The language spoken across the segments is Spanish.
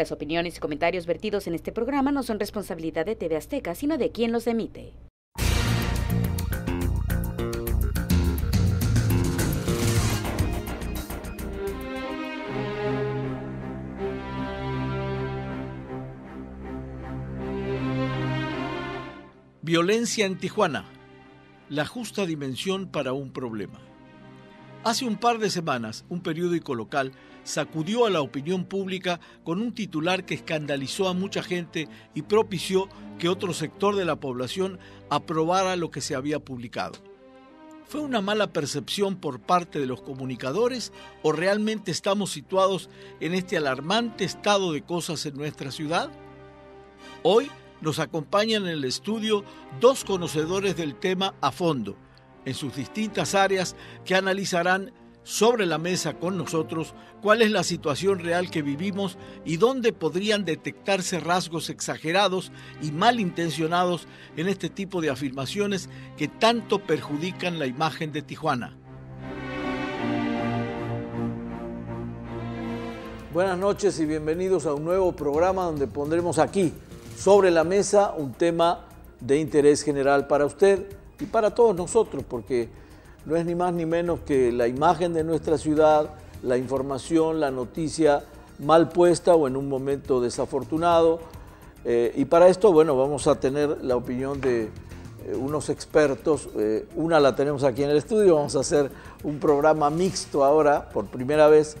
Las opiniones y comentarios vertidos en este programa no son responsabilidad de TV Azteca, sino de quien los emite. Violencia en Tijuana, la justa dimensión para un problema. Hace un par de semanas, un periódico local sacudió a la opinión pública con un titular que escandalizó a mucha gente y propició que otro sector de la población aprobara lo que se había publicado. ¿Fue una mala percepción por parte de los comunicadores o realmente estamos situados en este alarmante estado de cosas en nuestra ciudad? Hoy nos acompañan en el estudio dos conocedores del tema a fondo en sus distintas áreas que analizarán sobre la mesa con nosotros cuál es la situación real que vivimos y dónde podrían detectarse rasgos exagerados y malintencionados en este tipo de afirmaciones que tanto perjudican la imagen de Tijuana. Buenas noches y bienvenidos a un nuevo programa donde pondremos aquí sobre la mesa un tema de interés general para usted y para todos nosotros, porque no es ni más ni menos que la imagen de nuestra ciudad, la información, la noticia mal puesta o en un momento desafortunado. Eh, y para esto, bueno, vamos a tener la opinión de eh, unos expertos. Eh, una la tenemos aquí en el estudio, vamos a hacer un programa mixto ahora por primera vez.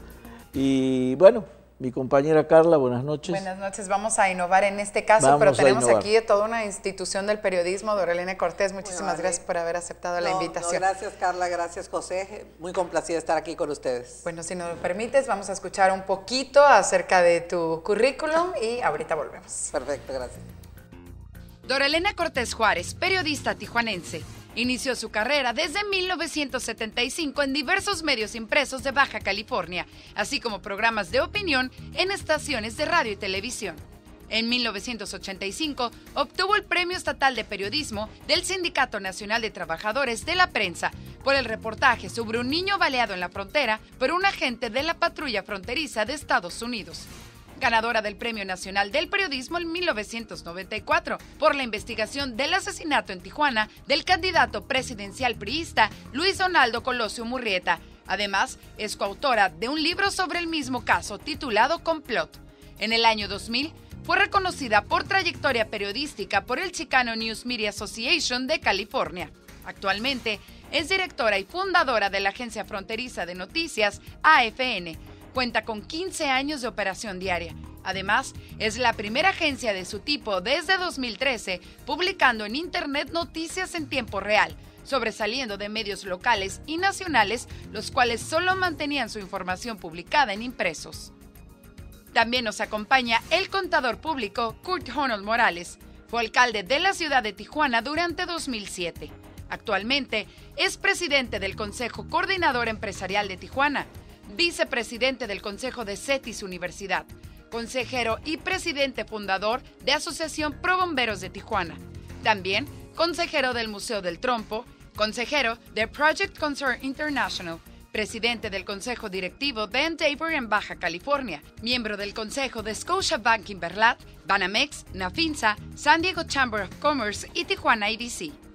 Y bueno, mi compañera Carla, buenas noches. Buenas noches, vamos a innovar en este caso, pero tenemos aquí toda una institución del periodismo, Dorelena Cortés, muchísimas gracias por haber aceptado la invitación. No, gracias Carla, gracias José, muy complacida estar aquí con ustedes. Bueno, si nos lo permites, vamos a escuchar un poquito acerca de tu currículum y ahorita volvemos. Perfecto, gracias. Dorelena Cortés Juárez, periodista tijuanense. Inició su carrera desde 1975 en diversos medios impresos de Baja California, así como programas de opinión en estaciones de radio y televisión. En 1985 obtuvo el Premio Estatal de Periodismo del Sindicato Nacional de Trabajadores de la Prensa por el reportaje sobre un niño baleado en la frontera por un agente de la patrulla fronteriza de Estados Unidos ganadora del Premio Nacional del Periodismo en 1994 por la investigación del asesinato en Tijuana del candidato presidencial priista Luis Donaldo Colosio Murrieta. Además, es coautora de un libro sobre el mismo caso titulado Complot. En el año 2000, fue reconocida por trayectoria periodística por el Chicano News Media Association de California. Actualmente, es directora y fundadora de la agencia fronteriza de noticias AFN, cuenta con 15 años de operación diaria. Además, es la primera agencia de su tipo desde 2013 publicando en Internet noticias en tiempo real, sobresaliendo de medios locales y nacionales, los cuales solo mantenían su información publicada en impresos. También nos acompaña el contador público Kurt Honold Morales. Fue alcalde de la ciudad de Tijuana durante 2007. Actualmente es presidente del Consejo Coordinador Empresarial de Tijuana, vicepresidente del Consejo de CETIS Universidad, consejero y presidente fundador de Asociación Pro Bomberos de Tijuana. También consejero del Museo del Trompo, consejero de Project Concern International, presidente del Consejo Directivo de Endeavor en Baja California, miembro del Consejo de Scotia Scotiabank Inverlat, Banamex, Nafinsa, San Diego Chamber of Commerce y Tijuana IDC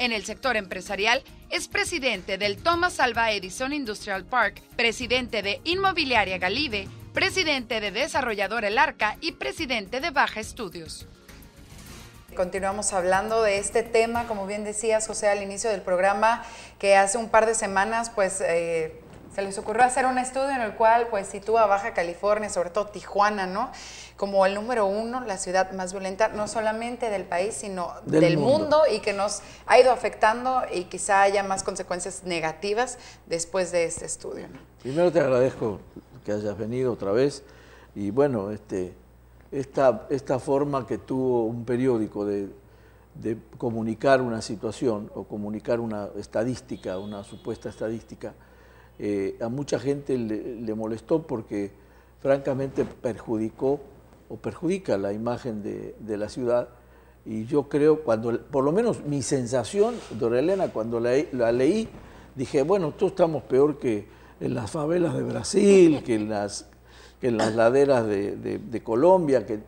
en el sector empresarial, es presidente del Thomas Alva Edison Industrial Park, presidente de Inmobiliaria Galibe, presidente de Desarrollador El Arca y presidente de Baja Estudios. Continuamos hablando de este tema, como bien decías José al inicio del programa, que hace un par de semanas pues eh, se les ocurrió hacer un estudio en el cual pues sitúa Baja California, sobre todo Tijuana, ¿no? Como el número uno, la ciudad más violenta, no solamente del país, sino del, mundo. y que nos ha ido afectando y quizá haya más consecuencias negativas después de este estudio. Primero te agradezco que hayas venido otra vez y bueno, este, esta, esta forma que tuvo un periódico de comunicar una situación o comunicar una estadística, una supuesta estadística, eh, a mucha gente le, molestó porque francamente perjudicó o perjudica la imagen de, la ciudad. Y yo creo, cuando, por lo menos mi sensación, Dora Elena, cuando la, leí, dije, bueno, todos estamos peor que en las favelas de Brasil, que en las, en las laderas de, Colombia, que,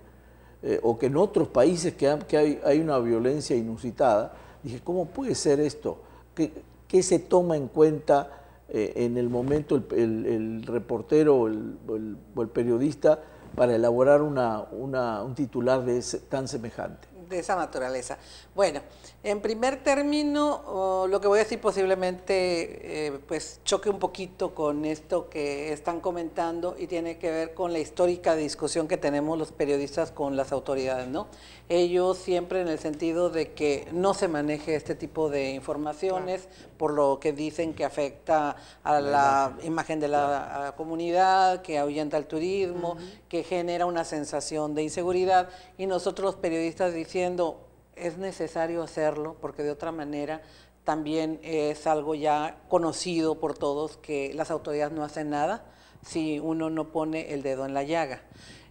eh, o que en otros países que, hay, hay, una violencia inusitada. Dije, ¿cómo puede ser esto? ¿Qué, qué se toma en cuenta? Eh, en el momento el, reportero o el, periodista para elaborar una, un titular de ese, tan semejante. De esa naturaleza. Bueno, en primer término, lo que voy a decir posiblemente eh, pues choque un poquito con esto que están comentando y tiene que ver con la histórica discusión que tenemos los periodistas con las autoridades, ¿no? Ellos siempre en el sentido de que no se maneje este tipo de informaciones, por lo que dicen que afecta a la imagen de la comunidad, que ahuyenta el turismo, que genera una sensación de inseguridad y nosotros los periodistas diciendo es necesario hacerlo porque de otra manera también es algo ya conocido por todos que las autoridades no hacen nada si uno no pone el dedo en la llaga.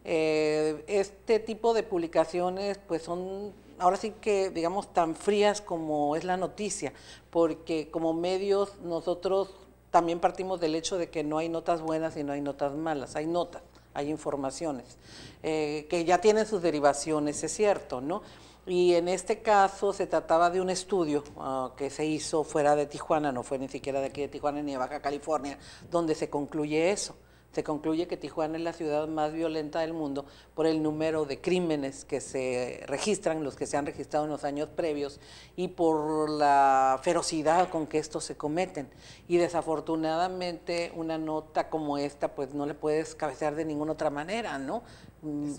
Eh, este tipo de publicaciones pues son ahora sí que, digamos, tan frías como es la noticia, porque como medios nosotros también partimos del hecho de que no hay notas buenas y no hay notas malas, hay notas, hay informaciones, eh, que ya tienen sus derivaciones, es cierto, ¿no? Y en este caso se trataba de un estudio ah, que se hizo fuera de Tijuana, no fue ni siquiera de aquí de Tijuana ni de Baja California, donde se concluye eso se concluye que Tijuana es la ciudad más violenta del mundo por el número de crímenes que se registran, los que se han registrado en los años previos, y por la ferocidad con que estos se cometen. Y desafortunadamente una nota como esta pues no le puedes cabecear de ninguna otra manera, ¿no? Mm,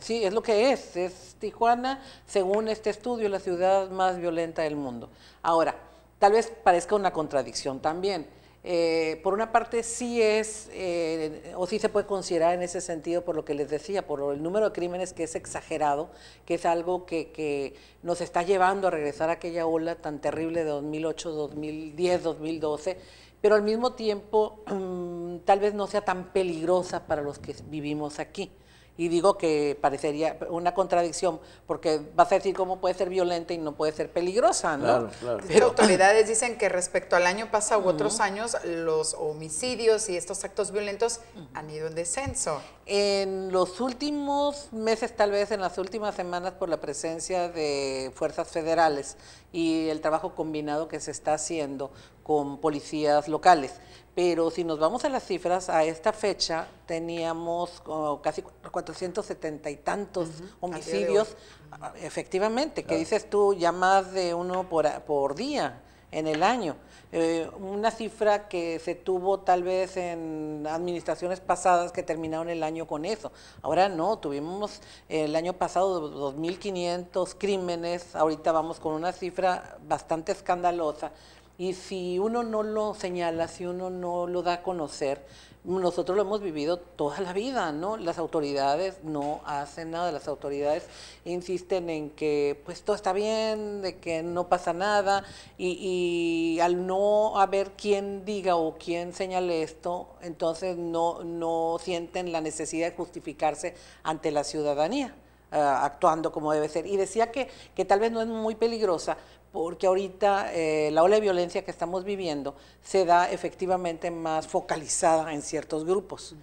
sí, es lo que es. Es Tijuana, según este estudio, la ciudad más violenta del mundo. Ahora, tal vez parezca una contradicción también eh, por una parte sí es, eh, o sí se puede considerar en ese sentido por lo que les decía, por el número de crímenes que es exagerado, que es algo que, que nos está llevando a regresar a aquella ola tan terrible de 2008, 2010, 2012, pero al mismo tiempo tal vez no sea tan peligrosa para los que vivimos aquí. Y digo que parecería una contradicción, porque va a decir cómo puede ser violenta y no puede ser peligrosa, ¿no? Pero autoridades dicen que respecto al año pasado u otros años, los homicidios y estos actos violentos han ido en descenso. En los últimos meses, tal vez en las últimas semanas, por la presencia de fuerzas federales y el trabajo combinado que se está haciendo con policías locales. Pero si nos vamos a las cifras, a esta fecha teníamos oh, casi 470 y tantos homicidios, ah, efectivamente, que dices tú ya más de uno por, día en el año. Eh, una cifra que se tuvo tal vez en administraciones pasadas que terminaron el año con eso. Ahora no, tuvimos el año pasado 2.500 crímenes, ahorita vamos con una cifra bastante escandalosa, y si uno no lo señala, si uno no lo da a conocer, nosotros lo hemos vivido toda la vida, ¿no? Las autoridades no hacen nada, las autoridades insisten en que pues todo está bien, de que no pasa nada, y, al no haber quien diga o quien señale esto, entonces no, no sienten la necesidad de justificarse ante la ciudadanía. Eh, actuando como debe ser. Y decía que, que tal vez no es muy peligrosa, porque ahorita eh, la ola de violencia que estamos viviendo se da efectivamente más focalizada en ciertos grupos.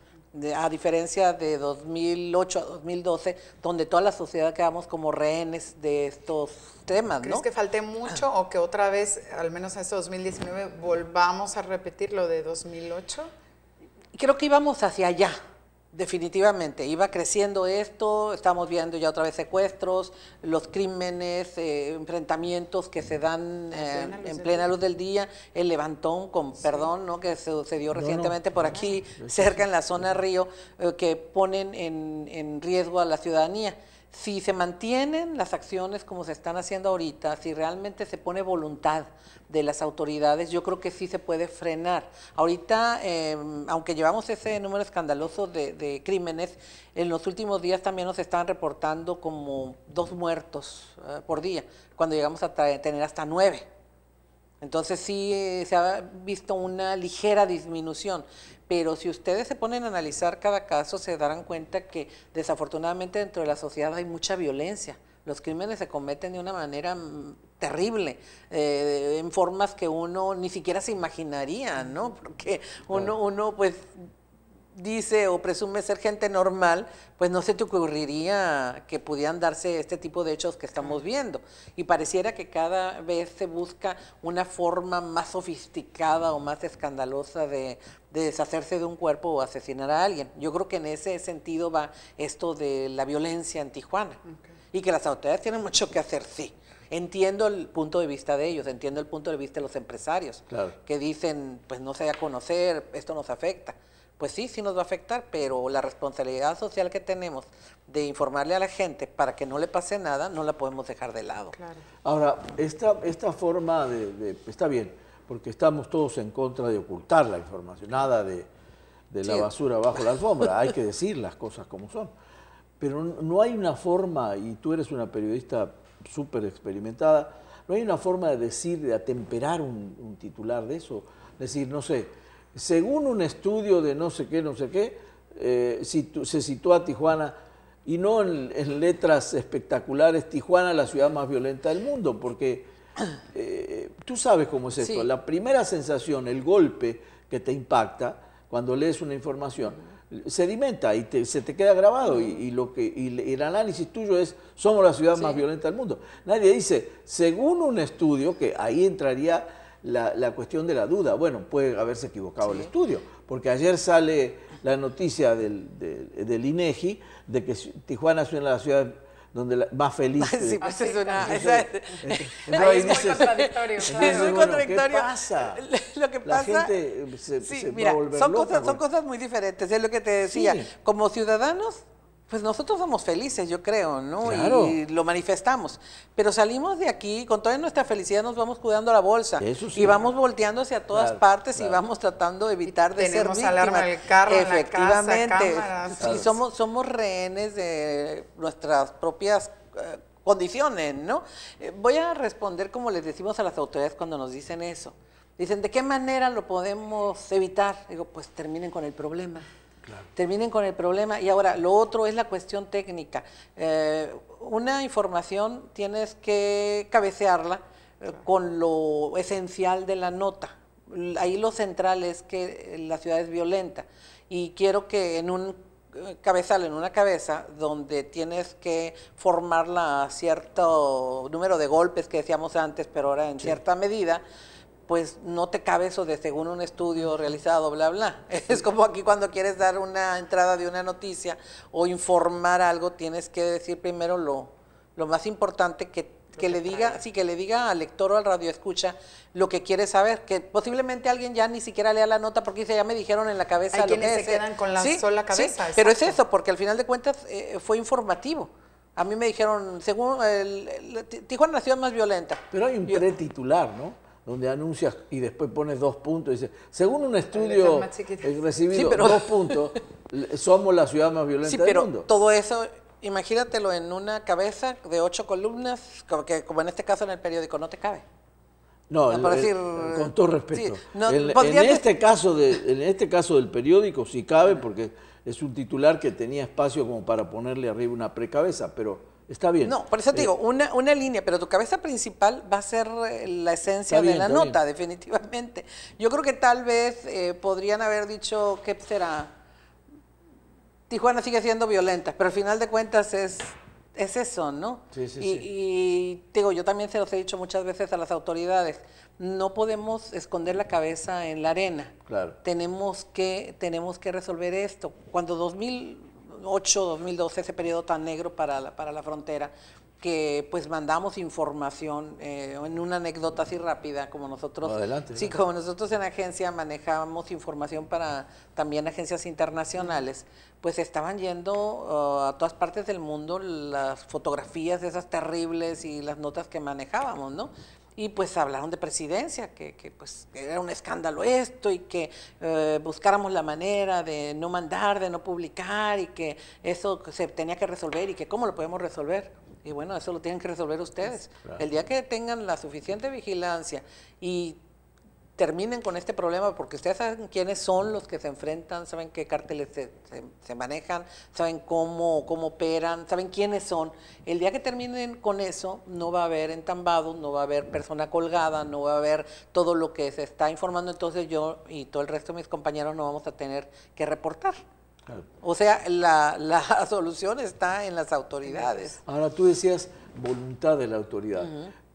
a diferencia de 2008 a 2012, donde toda la sociedad quedamos como rehenes de estos temas. ¿Crees que falte mucho o que otra vez, al menos en este 2019, volvamos a repetir lo de 2008? Creo que íbamos hacia allá. Definitivamente, iba creciendo esto, estamos viendo ya otra vez secuestros, los crímenes, eh, enfrentamientos que se dan en, eh, plena, luz del día, el levantón, con perdón, ¿no? que sucedió recientemente por aquí, cerca en la zona Río, eh, que ponen en, en riesgo a la ciudadanía si se mantienen las acciones como se están haciendo ahorita, si realmente se pone voluntad de las autoridades, yo creo que sí se puede frenar. Ahorita, em, aunque llevamos ese número escandaloso de, crímenes, en los últimos días también nos están reportando como dos muertos eh, por día, cuando llegamos a tener hasta nueve. Entonces sí eh, se ha visto una ligera disminución, pero si ustedes se ponen a analizar cada caso, se darán cuenta que desafortunadamente dentro de la sociedad hay mucha violencia. Los crímenes se cometen de una manera mm, terrible, eh, en formas que uno ni siquiera se imaginaría, ¿no? Porque uno, uno pues dice o presume ser gente normal, pues no se te ocurriría que pudieran darse este tipo de hechos que estamos viendo. Y pareciera que cada vez se busca una forma más sofisticada o más escandalosa de, de deshacerse de un cuerpo o asesinar a alguien. Yo creo que en ese sentido va esto de la violencia en Tijuana y que las autoridades tienen mucho que hacer, sí. Entiendo el punto de vista de ellos, entiendo el punto de vista de los empresarios, que dicen, pues no se da a conocer, esto nos afecta pues sí, sí nos va a afectar, pero la responsabilidad social que tenemos de informarle a la gente para que no le pase nada, no la podemos dejar de lado. Ahora, esta, esta forma de, está bien, porque estamos todos en contra de ocultar la información, nada de, la basura bajo la alfombra, hay que decir las cosas como son. Pero no hay una forma, y tú eres una periodista súper experimentada, no hay una forma de decir, de atemperar un, titular de eso, decir, no sé, según un estudio de no sé qué, no sé qué, eh, se sitúa Tijuana, y no en, en letras espectaculares, Tijuana, la ciudad más violenta del mundo, porque eh, tú sabes cómo es esto. La primera sensación, el golpe que te impacta cuando lees una información, sedimenta y se te queda grabado. Y, lo que, y el análisis tuyo es, somos la ciudad más violenta del mundo. Nadie dice, según un estudio, que ahí entraría la, cuestión de la duda. Bueno, puede haberse equivocado el estudio, porque ayer sale la noticia del, INEGI e de que Tijuana es una de las ciudades donde va feliz. Sí, pues es una. Entonces, es muy contradictorio. Es muy contradictorio. ¿Qué pasa? Lo que pasa. La gente eh, se, sí, mira, va a volver son, loca, cosas, son cosas muy diferentes. Es lo que te decía. Como ciudadanos, pues nosotros somos felices, yo creo, ¿no? Y, lo manifestamos. Pero salimos de aquí, con toda nuestra felicidad nos vamos cuidando la bolsa. y vamos volteándose a todas partes y vamos tratando de evitar de Tenemos ser víctimas. Del carro, Efectivamente. En somos, somos rehenes de nuestras propias eh, condiciones, ¿no? Eh, voy a responder como les decimos a las autoridades cuando nos dicen eso. Dicen, ¿de qué manera lo podemos evitar? Digo, pues terminen con el problema. Terminen con el problema. Y ahora, lo otro es la cuestión técnica. Eh, una información tienes que cabecearla eh, con lo esencial de la nota. Ahí lo central es que eh, la ciudad es violenta. Y quiero que en un cabezal en una cabeza donde tienes que formarla a cierto número de golpes que decíamos antes, pero ahora en cierta medida, pues no te cabe eso de según un estudio realizado, bla, bla. Es como aquí cuando quieres dar una entrada de una noticia o informar algo, tienes que decir primero lo, lo más importante que, le diga, sí, que le diga al lector o al radioescucha lo que quiere saber, que posiblemente alguien ya ni siquiera lea la nota porque dice, ya me dijeron en la cabeza lo que es. se quedan con la cabeza. pero es eso, porque al final de cuentas eh, fue informativo. A mí me dijeron, según el, el, la ciudad más violenta. Pero hay un pretitular, ¿no? donde anuncias y después pones dos puntos. Y dices según un estudio recibido, dos puntos, somos la ciudad más violenta del mundo. Todo eso, imagínatelo en una cabeza de ocho columnas, que como en este caso en el periódico no te cabe. No, con todo respeto. en, este caso en este caso del periódico sí cabe porque es un titular que tenía espacio como para ponerle arriba una precabeza, pero Está bien. No, por eso te eh, digo, una, línea, pero tu cabeza principal va a ser eh, la esencia de la nota, definitivamente. Yo creo que tal vez eh, podrían haber dicho, ¿qué será? Tijuana sigue siendo violenta, pero al final de cuentas es, es eso, ¿no? Sí, sí, y, sí. y digo, yo también se los he dicho muchas veces a las autoridades, no podemos esconder la cabeza en la arena. Claro. Tenemos que, tenemos que resolver esto. Cuando 2000, 8 2012 ese periodo tan negro para la, para la frontera, que pues mandamos información eh, en una anécdota así rápida como nosotros adelante, sí como nosotros en agencia manejábamos información para también agencias internacionales pues estaban yendo uh, a todas partes del mundo las fotografías de esas terribles y las notas que manejábamos no y pues hablaron de presidencia, que, que pues era un escándalo esto y que eh, buscáramos la manera de no mandar, de no publicar y que eso se tenía que resolver y que cómo lo podemos resolver. Y bueno, eso lo tienen que resolver ustedes. El día que tengan la suficiente vigilancia y terminen con este problema porque ustedes saben quiénes son los que se enfrentan, saben qué cárteles se, manejan, saben cómo, cómo operan, saben quiénes son. El día que terminen con eso, no va a haber entambados, no va a haber persona colgada, no va a haber todo lo que se está informando. Entonces yo y todo el resto de mis compañeros no vamos a tener que reportar. O sea, la, solución está en las autoridades. Ahora tú decías voluntad de la autoridad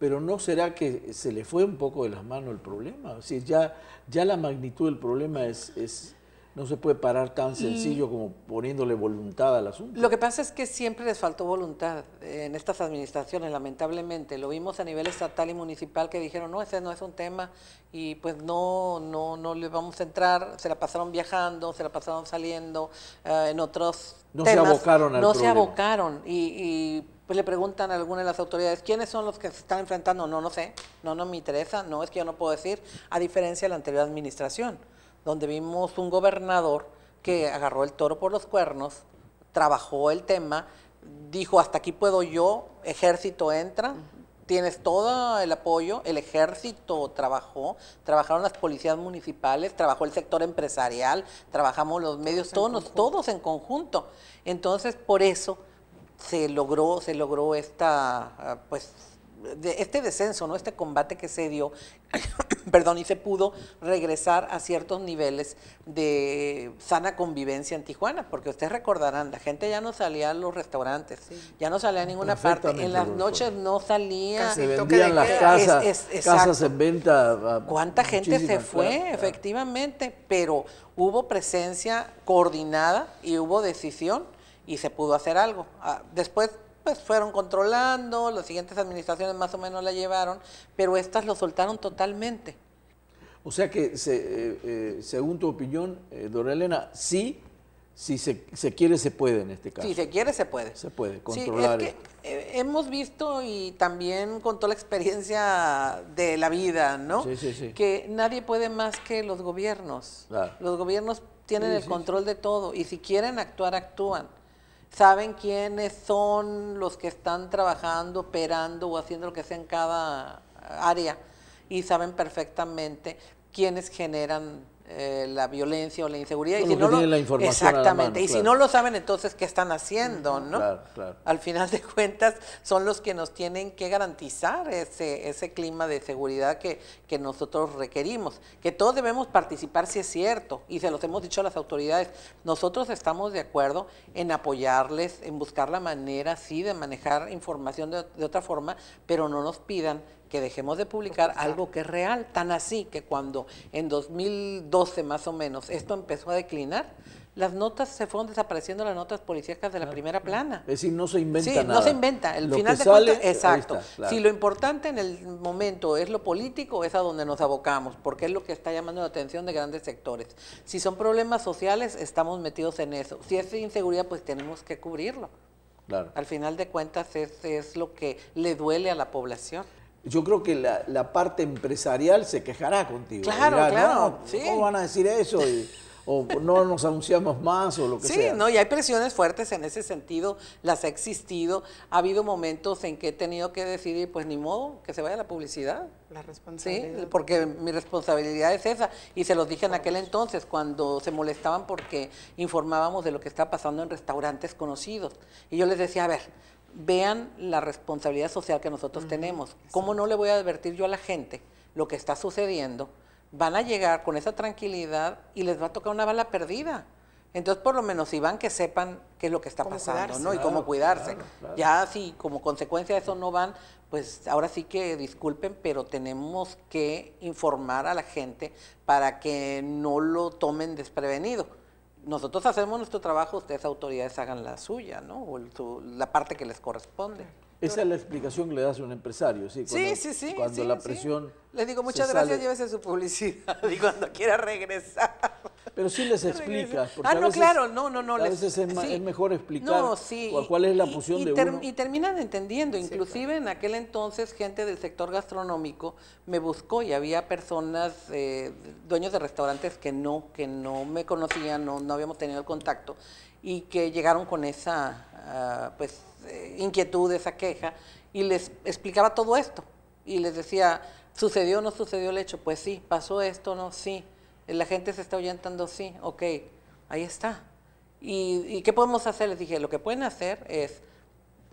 pero ¿no será que se le fue un poco de las manos el problema? O ya, ya la magnitud del problema es, es no se puede parar tan sencillo como poniéndole voluntad al asunto. Lo que pasa es que siempre les faltó voluntad en estas administraciones, lamentablemente. Lo vimos a nivel estatal y municipal que dijeron, no, ese no es un tema y pues no, no, no le vamos a entrar. Se la pasaron viajando, se la pasaron saliendo eh, en otros no se abocaron al No se abocaron y pues le preguntan a alguna de las autoridades, ¿quiénes son los que se están enfrentando? No, no sé, no, no me interesa, no es que yo no puedo decir, a diferencia de la anterior administración, donde vimos un gobernador que agarró el toro por los cuernos, trabajó el tema, dijo, hasta aquí puedo yo, ejército entra, tienes todo el apoyo, el ejército trabajó, trabajaron las policías municipales, trabajó el sector empresarial, trabajamos los medios, todos, todos en conjunto. Entonces, por eso se logró, se logró esta, ah, pues, de este descenso, ¿no? este combate que se dio, perdón, y se pudo regresar a ciertos niveles de sana convivencia en Tijuana, porque ustedes recordarán, la gente ya no salía a los restaurantes, ya no salía a ninguna parte, en las noches no salía. se vendían las casas, casas en venta. ¿Cuánta gente se fue, efectivamente? Pero hubo presencia coordinada y hubo decisión y se pudo hacer algo. Ah, después pues fueron controlando, las siguientes administraciones más o menos la llevaron, pero estas lo soltaron totalmente. O sea que, se, eh, eh, según tu opinión, eh, Dora Elena, sí, si se, se, quiere, se puede en este caso. Si se quiere, se puede. Se puede, controlar. Sí, es que, eh, hemos visto y también con toda la experiencia de la vida, ¿no? Que nadie puede más que los gobiernos. Los gobiernos tienen el control de todo y si quieren actuar, actúan saben quiénes son los que están trabajando, operando o haciendo lo que sea en cada área y saben perfectamente quiénes generan eh, la violencia o la inseguridad. y si no lo, exactamente. y si no lo saben, entonces, ¿qué están haciendo? ¿no? Al final de cuentas, son los que nos tienen que garantizar ese, ese clima de seguridad que, nosotros requerimos. Que todos debemos participar, si es cierto, y se los hemos dicho a las autoridades. Nosotros estamos de acuerdo en apoyarles, en buscar la manera, sí, de manejar información de otra forma, pero no nos pidan que dejemos de publicar algo que es real, tan así que cuando en 2012 más o menos esto empezó a declinar, las notas se fueron desapareciendo las notas policíacas de la primera plana. Es decir, no se inventa sí, no se inventa. El final de sale, cuentas, exacto. Si lo importante en el momento es lo político, es a donde nos abocamos, porque es lo que está llamando la atención de grandes sectores. Si son problemas sociales, estamos metidos en eso. Si es inseguridad, pues tenemos que cubrirlo. Al final de cuentas es lo que le duele a la población yo creo que la, parte empresarial se quejará contigo. Claro, claro. ¿Cómo van a decir eso? o no nos anunciamos más o lo que sea. Sí, no, y hay presiones fuertes en ese sentido, las ha existido. Ha habido momentos en que he tenido que decidir, pues ni modo, que se vaya la publicidad. La responsabilidad. Sí, porque mi responsabilidad es esa. Y se los dije en aquel entonces, cuando se molestaban porque informábamos de lo que está pasando en restaurantes conocidos. Y yo les decía, a ver, vean la responsabilidad social que nosotros tenemos. ¿Cómo no le voy a advertir yo a la gente lo que está sucediendo? Van a llegar con esa tranquilidad y les va a tocar una bala perdida. Entonces, por lo menos, si van, que sepan qué es lo que está pasando, y cómo cuidarse. Ya si como consecuencia de eso no van, pues ahora sí que disculpen, pero tenemos que informar a la gente para que no lo tomen desprevenido nosotros hacemos nuestro trabajo, ustedes autoridades hagan la suya, ¿no? O la parte que les corresponde. Esa es la explicación que le das a un empresario, ¿sí? Cuando, sí, sí, sí. Cuando la presión. Les digo, muchas gracias, llévese su publicidad y cuando quiera regresar. Pero sí les explicas. ah, no, claro, no, no, no. A veces es, mejor explicar cuál es la fusión de uno. Y terminan entendiendo. Inclusive en aquel entonces gente del sector gastronómico me buscó y había personas, eh, dueños de restaurantes que no, que no me conocían, no, no habíamos tenido el contacto y que llegaron con esa, ah, pues eh, inquietudes, inquietud, esa queja, y les explicaba todo esto. Y les decía, ¿sucedió o no sucedió el hecho? Pues sí, pasó esto, no, sí. La gente se está ahuyentando, sí, ok, ahí está. ¿Y, ¿Y qué podemos hacer? Les dije, lo que pueden hacer es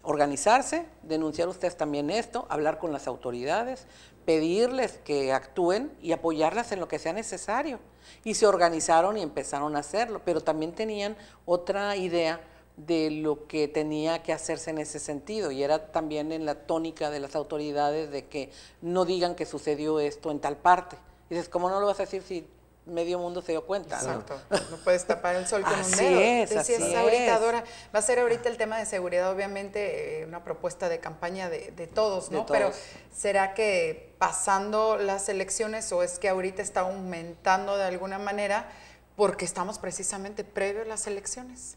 organizarse, denunciar ustedes también esto, hablar con las autoridades, pedirles que actúen y apoyarlas en lo que sea necesario. Y se organizaron y empezaron a hacerlo, pero también tenían otra idea de lo que tenía que hacerse en ese sentido y era también en la tónica de las autoridades de que no digan que sucedió esto en tal parte. Y dices, ¿cómo no lo vas a decir si medio mundo se dio cuenta? Exacto, no, puedes tapar el sol con un dedo. va a ser ahorita el tema de seguridad, obviamente, eh, una propuesta de campaña de, todos, ¿no? Pero ¿será que pasando las elecciones o es que ahorita está aumentando de alguna manera porque estamos precisamente previo a las elecciones?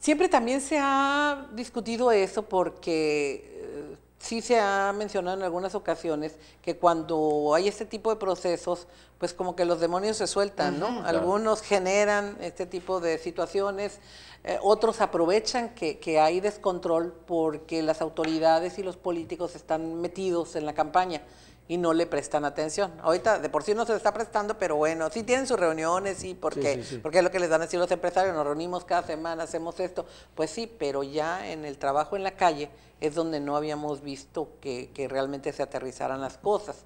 Siempre también se ha discutido eso porque eh, sí se ha mencionado en algunas ocasiones que cuando hay este tipo de procesos, pues como que los demonios se sueltan, ¿no? Algunos generan este tipo de situaciones, eh, otros aprovechan que, que, hay descontrol porque las autoridades y los políticos están metidos en la campaña y no le prestan atención. Ahorita de por sí no se le está prestando, pero bueno, sí tienen sus reuniones, sí, porque, porque es lo que les dan a decir los empresarios, nos reunimos cada semana, hacemos esto. Pues sí, pero ya en el trabajo en la calle es donde no habíamos visto que, que realmente se aterrizaran las cosas.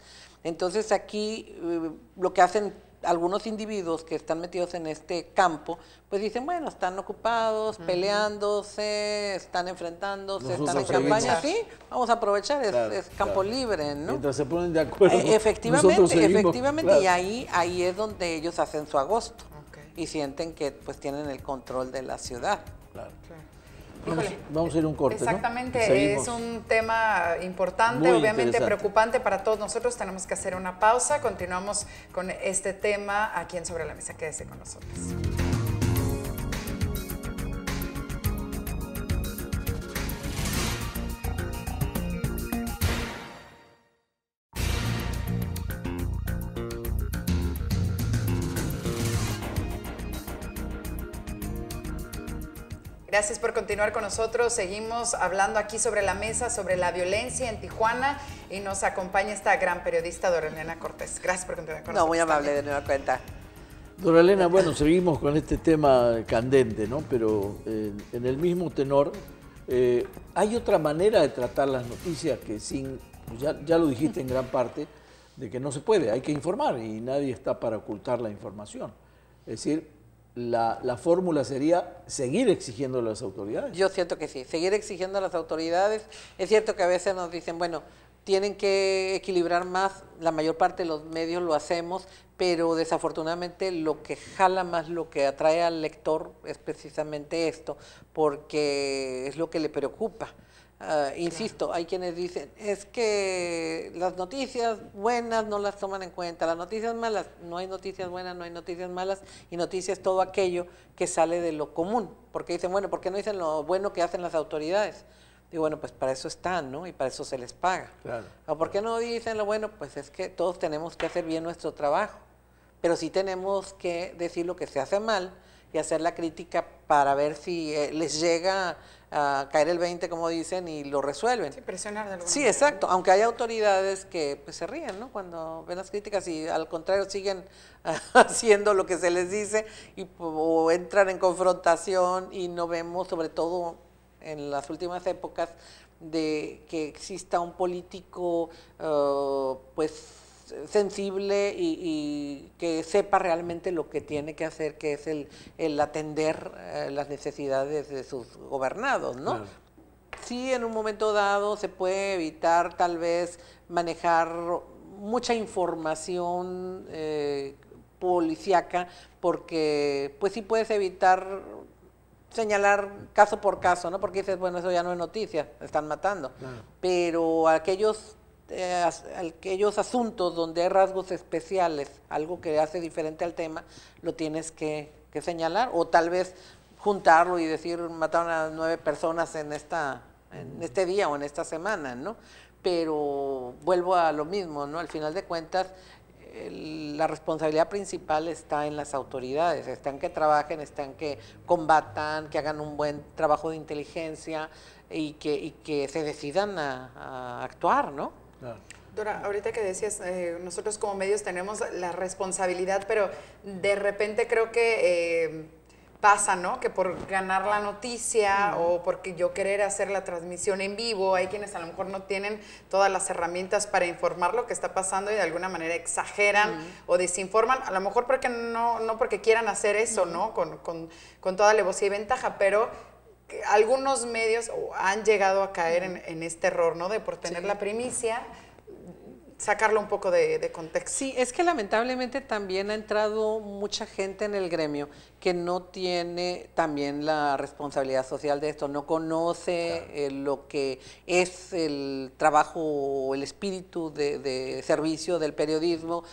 Entonces aquí eh, lo que hacen algunos individuos que están metidos en este campo, pues dicen, bueno, están ocupados, peleándose, están enfrentándose, están en campaña, sí, vamos a aprovechar, es, campo libre, ¿no? Mientras se ponen de acuerdo. Eh, efectivamente, efectivamente, y ahí, ahí es donde ellos hacen su agosto y sienten que pues tienen el control de la ciudad. claro. Vamos, a ir un corte. Exactamente, es un tema importante, obviamente preocupante para todos nosotros. Tenemos que hacer una pausa. Continuamos con este tema aquí en Sobre la Mesa. Quédese con nosotros. Gracias por continuar con nosotros. Seguimos hablando aquí sobre la mesa, sobre la violencia en Tijuana y nos acompaña esta gran periodista Dorelena Cortés. Gracias por continuar con nosotros. No, muy amable de nueva cuenta. Dorelena, bueno, seguimos con este tema candente, ¿no? Pero eh, en el mismo tenor, eh, hay otra manera de tratar las noticias que sin, pues ya, ya lo dijiste en gran parte, de que no se puede, hay que informar y nadie está para ocultar la información. Es decir, la, fórmula sería seguir exigiendo a las autoridades. Yo siento que sí, seguir exigiendo a las autoridades. Es cierto que a veces nos dicen, bueno, tienen que equilibrar más, la mayor parte de los medios lo hacemos, pero desafortunadamente lo que jala más, lo que atrae al lector es precisamente esto, porque es lo que le preocupa. Ah, insisto, hay quienes dicen, es que las noticias buenas no las toman en cuenta, las noticias malas, no hay noticias buenas, no hay noticias malas, y noticias todo aquello que sale de lo común, porque dicen, bueno, ¿por qué no dicen lo bueno que hacen las autoridades? Y bueno, pues para eso están, ¿no? Y para eso se les paga. ¿O ah, ¿Por qué no dicen lo bueno? Pues es que todos tenemos que hacer bien nuestro trabajo, pero si tenemos que decir lo que se hace mal, y hacer la crítica para ver si eh, les llega a caer el 20, como dicen, y lo resuelven. Sí, presionar de alguna Sí, exacto, aunque hay autoridades que pues, se ríen, ¿no? Cuando ven las críticas y al contrario siguen haciendo lo que se les dice y, o entran en confrontación y no vemos, sobre todo en las últimas épocas, de que exista un político, eh, pues sensible y, que sepa realmente lo que tiene que hacer, que es el, el atender eh, las necesidades de sus gobernados, ¿no? Sí, en un momento dado se puede evitar tal vez manejar mucha información eh, policiaca, porque pues sí puedes evitar señalar caso por caso, ¿no? Porque dices, bueno, eso ya no es noticia, están matando. Pero aquellos eh, aquellos asuntos donde hay rasgos especiales, algo que hace diferente al tema, lo tienes que, que señalar o tal vez juntarlo y decir mataron a nueve personas en esta en este día o en esta semana, ¿no? Pero vuelvo a lo mismo, ¿no? Al final de cuentas, la responsabilidad principal está en las autoridades, están que trabajen, están que combatan, que hagan un buen trabajo de inteligencia y que, que se decidan a, a actuar, ¿no? Dora, ahorita que decías, eh, nosotros como medios tenemos la responsabilidad, pero de repente creo que eh, pasa, ¿no? Que por ganar la noticia o porque yo querer hacer la transmisión en vivo, hay quienes a lo mejor no tienen todas las herramientas para informar lo que está pasando y de alguna manera exageran o desinforman, a lo mejor porque no, no porque quieran hacer eso, ¿no? Con, con toda alevosía y ventaja, pero algunos medios han llegado a caer en, este error, ¿no? De por tener la primicia, sacarlo un poco de, contexto. Sí, es que lamentablemente también ha entrado mucha gente en el gremio que no tiene también la responsabilidad social de esto, no conoce eh, lo que es el trabajo, o el espíritu de servicio del periodismo,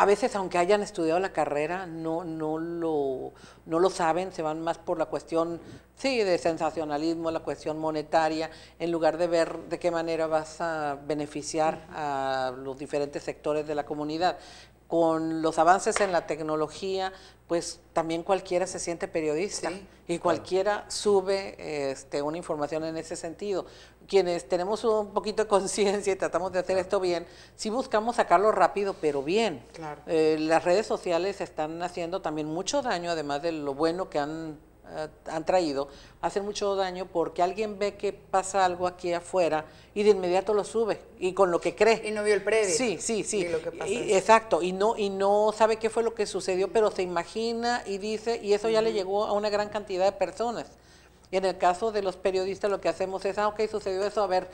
a veces, aunque hayan estudiado la carrera, no, no, lo, no lo saben, se van más por la cuestión, sí, de sensacionalismo, la cuestión monetaria, en lugar de ver de qué manera vas a beneficiar a los diferentes sectores de la comunidad. Con los avances en la tecnología, pues también cualquiera se siente periodista y cualquiera sube este, una información en ese sentido quienes tenemos un poquito de conciencia y tratamos de hacer esto bien, sí buscamos sacarlo rápido, pero bien. Claro. Eh, las redes sociales están haciendo también mucho daño, además de lo bueno que han, eh, han traído, hacen mucho daño porque alguien ve que pasa algo aquí afuera y de inmediato lo sube y con lo que cree. Y no vio el previo. Sí, sí, sí. lo que exacto, y no, y no sabe qué fue lo que sucedió, pero se imagina y dice, y eso ya le llegó a una gran cantidad de personas. Y en el caso de los periodistas lo que hacemos es, ah, ok, sucedió eso, a ver,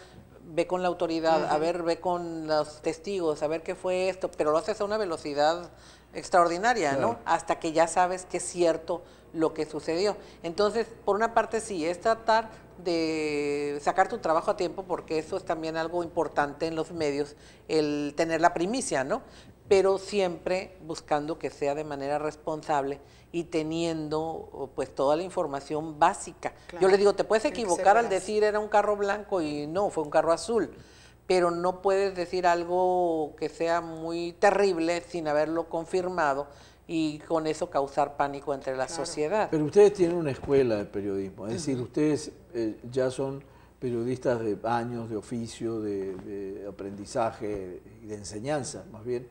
ve con la autoridad, a ver, ve con los testigos, a ver qué fue esto, pero lo haces a una velocidad extraordinaria, ¿no? Hasta que ya sabes que es cierto lo que sucedió. Entonces, por una parte sí, es tratar de sacar tu trabajo a tiempo, porque eso es también algo importante en los medios, el tener la primicia, ¿no? pero siempre buscando que sea de manera responsable y teniendo pues toda la información básica. Yo le digo, te puedes equivocar al decir era un carro blanco y no, fue un carro azul, pero no puedes decir algo que sea muy terrible sin haberlo confirmado y con eso causar pánico entre la sociedad. Pero ustedes tienen una escuela de periodismo, es decir, ustedes eh, ya son periodistas de años, de oficio, de aprendizaje y de enseñanza, más bien.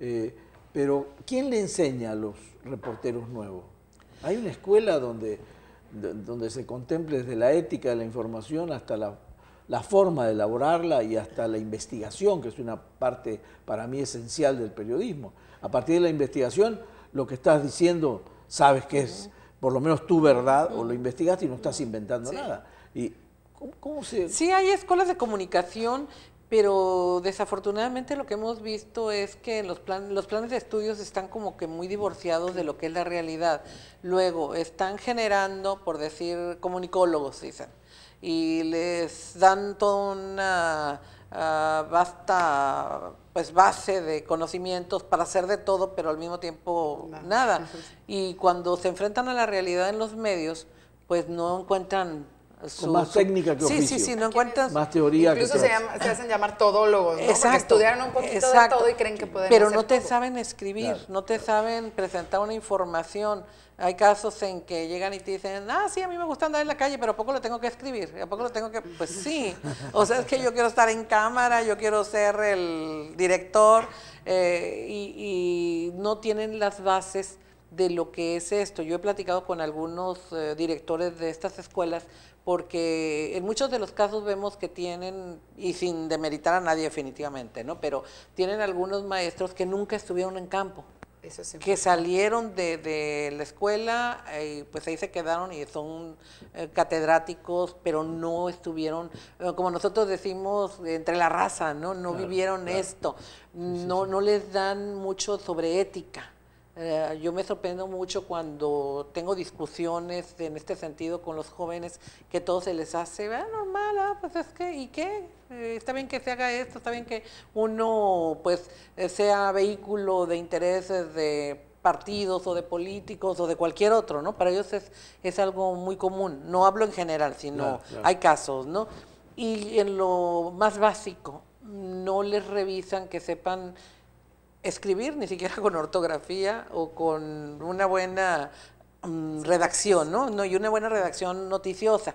Eh, pero, ¿quién le enseña a los reporteros nuevos? ¿Hay una escuela donde, donde se contemple desde la ética de la información hasta la, forma de elaborarla y hasta la investigación, que es una parte para mí esencial del periodismo? A partir de la investigación, lo que estás diciendo sabes que es por lo menos tu verdad o lo investigaste y no estás inventando nada. Y, Sí, hay escuelas de comunicación pero desafortunadamente lo que hemos visto es que los, plan, los planes de estudios están como que muy divorciados de lo que es la realidad. Luego, están generando, por decir, comunicólogos, dicen, y les dan toda una ah, vasta pues, base de conocimientos para hacer de todo, pero al mismo tiempo nada. Y cuando se enfrentan a la realidad en los medios, pues no encuentran más técnica que oficio. Sí, sí, sí, no encuentras. Más teoría incluso se, se, hacen llamar todólogos, estudiaron un poquito de todo y creen que pueden Pero no te saben escribir, no te saben presentar una información. Hay casos en que llegan y te dicen, ah, sí, a mí me gusta andar en la calle, pero ¿a poco lo tengo que escribir? ¿A poco lo tengo que...? Pues sí. O sea, es que yo quiero estar en cámara, yo quiero ser el director eh, y, no tienen las bases de lo que es esto. Yo he platicado con algunos eh, directores de estas escuelas porque en muchos de los casos vemos que tienen, y sin demeritar a nadie definitivamente, ¿no? pero tienen algunos maestros que nunca estuvieron en campo, que salieron de, la escuela y eh, pues ahí se quedaron y son eh, catedráticos, pero no estuvieron, eh, como nosotros decimos, entre la raza, no, no vivieron esto, no les dan mucho sobre ética. Eh, yo me sorprendo mucho cuando tengo discusiones en este sentido con los jóvenes, que todo se les hace, ah, normal, ah, pues es que, ¿y qué? Eh, está bien que se haga esto, está bien que uno pues eh, sea vehículo de intereses de partidos o de políticos o de cualquier otro, ¿no? Para ellos es, es algo muy común. No hablo en general, sino hay casos, ¿no? Y en lo más básico, no les revisan que sepan escribir, ni siquiera con ortografía o con una buena mm, redacción, ¿no? ¿no? Y una buena redacción noticiosa.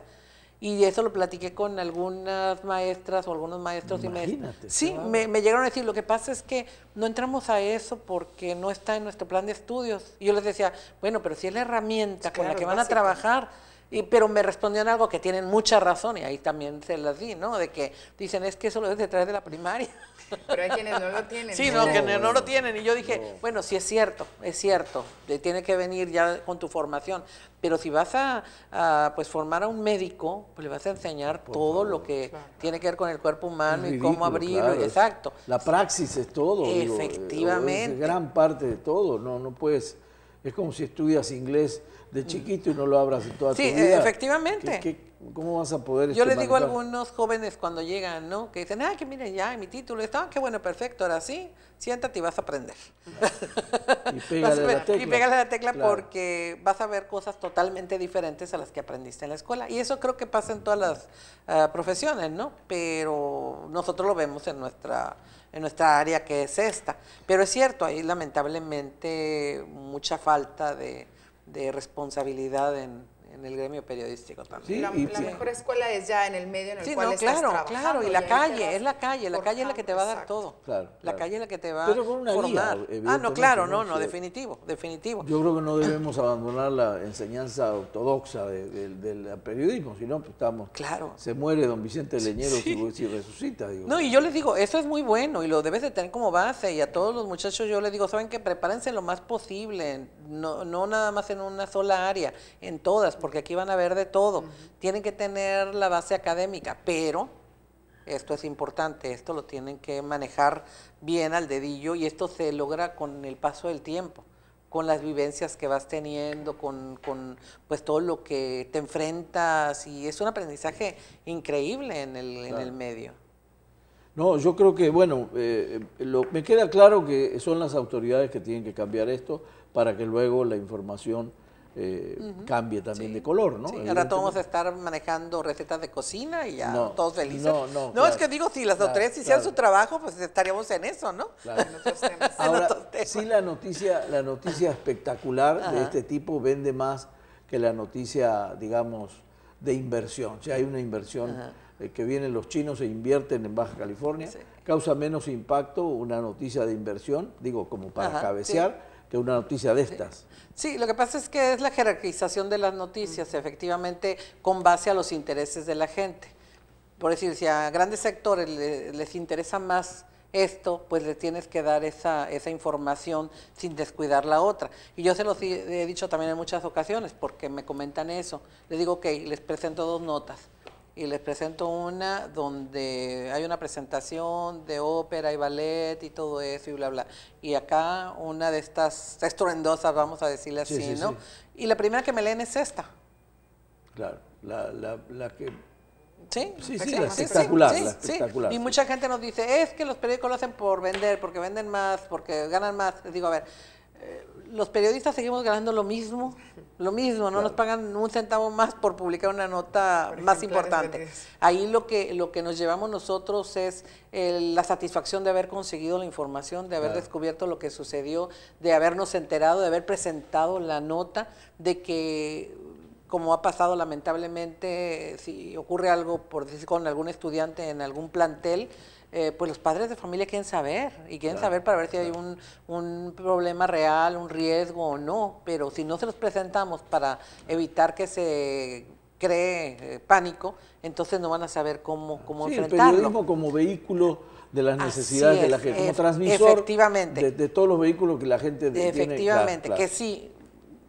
Y eso lo platiqué con algunas maestras o algunos maestros y me, sí, me, llegaron a decir, lo que pasa es que no entramos a eso porque no está en nuestro plan de estudios. Y yo les decía, bueno, pero si es la herramienta con la que van a trabajar, pero me respondieron algo que tienen mucha razón y ahí también se las di, ¿no? De que dicen, es que eso lo ves detrás de la primaria. Pero hay quienes no lo tienen. Sí, no, no, lo tienen. Y yo dije, bueno, sí es cierto, es cierto, tiene que venir ya con tu formación. Pero si vas a, pues formar a un médico, pues le vas a enseñar todo lo que tiene que ver con el cuerpo humano y cómo abrirlo. exacto. La praxis es todo. Efectivamente. es gran parte de todo. No, no puedes. Es como si estudias inglés de chiquito y no lo abras en toda tu eh, vida. Sí, efectivamente. ¿Qué, cómo vas a poder Yo este, le digo a algunos jóvenes cuando llegan, ¿no? Que dicen, ah, que miren ya mi título está, ah, qué bueno, perfecto, ahora sí, siéntate y vas a aprender. Y pégale la tecla. Y pégale la tecla porque vas a ver cosas totalmente diferentes a las que aprendiste en la escuela. Y eso creo que pasa en todas las eh, profesiones, ¿no? Pero nosotros lo vemos en nuestra en nuestra área que es esta. Pero es cierto, hay lamentablemente mucha falta de, de responsabilidad en, en el gremio periodístico también. la, mejor escuela es ya en el medio en el sí, cual estás claro, trabajando. Claro, y la calle, es la calle, la calle es la que te va a dar todo. La calle es la que te va a formar. ah, no, claro, no, no, definitivo, definitivo. Yo creo que no debemos abandonar la enseñanza ortodoxa del periodismo, si no, pues estamos... Claro. Se muere don Vicente Leñero si, resucita. Digo. No, y yo les digo, eso es muy bueno y lo debes de tener como base y a todos los muchachos yo les digo, ¿saben que Prepárense lo más posible, no, no nada más en una sola área, en todas, porque porque aquí van a ver de todo. Tienen que tener la base académica, pero esto es importante, esto lo tienen que manejar bien al dedillo y esto se logra con el paso del tiempo con las vivencias que vas teniendo, con, pues todo lo que te enfrentas y es un aprendizaje increíble en el, en el medio. No, yo creo que, bueno, eh, me queda claro que son las autoridades que tienen que cambiar esto para que luego la información eh, cambie también de color, ¿no? Ahora todos vamos a estar manejando recetas de cocina y ya todos felices. No, es que digo, si las autoridades hicieran su trabajo, pues estaríamos en eso, ¿no? Ahora, sí la noticia, la noticia espectacular de este tipo vende más que la noticia, digamos, de inversión. Si hay una inversión eh, que vienen los chinos e invierten en Baja California, causa menos impacto una noticia de inversión, digo, como para cabecear una noticia de estas. Sí, lo que pasa es que es la jerarquización de las noticias, efectivamente, con base a los intereses de la gente. Por decir, si a grandes sectores les, interesa más esto, pues le tienes que dar esa, esa, información sin descuidar la otra. Y yo se lo he dicho también en muchas ocasiones, porque me comentan eso. Les digo, ok, les presento dos notas y les presento una donde hay una presentación de ópera y ballet y todo eso y bla, bla. Y acá una de estas estruendosas, vamos a decirle así, ¿no? Y la primera que me leen es esta. Claro, la, la, la que... Sí, sí, la espectacular, espectacular. Y mucha gente nos dice, es que los periódicos lo hacen por vender, porque venden más, porque ganan más. digo, a ver, eh, los periodistas seguimos ganando lo mismo, lo mismo, no nos pagan un centavo más por publicar una nota más importante. Ahí lo que, lo que nos llevamos nosotros es eh, la satisfacción de haber conseguido la información, de haber descubierto lo que sucedió, de habernos enterado, de haber presentado la nota, de que como ha pasado lamentablemente, si ocurre algo, por decir, con algún estudiante en algún plantel, eh, pues los padres de familia quieren saber y quieren saber para ver si hay un, problema real, un riesgo o no, pero si no se los presentamos para evitar que se cree eh, pánico, entonces no van a saber cómo, cómo sí, El periodismo como vehículo de las necesidades de la gente, como transmisor De, todos los vehículos que la gente efectivamente, Efectivamente, que sí,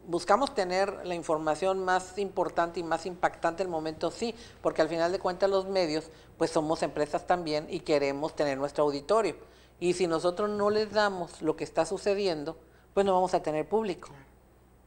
buscamos tener la información más importante y más impactante en el momento, sí, porque al final de cuentas los medios pues somos empresas también y queremos tener nuestro auditorio. Y si nosotros no les damos lo que está sucediendo, pues no vamos a tener público.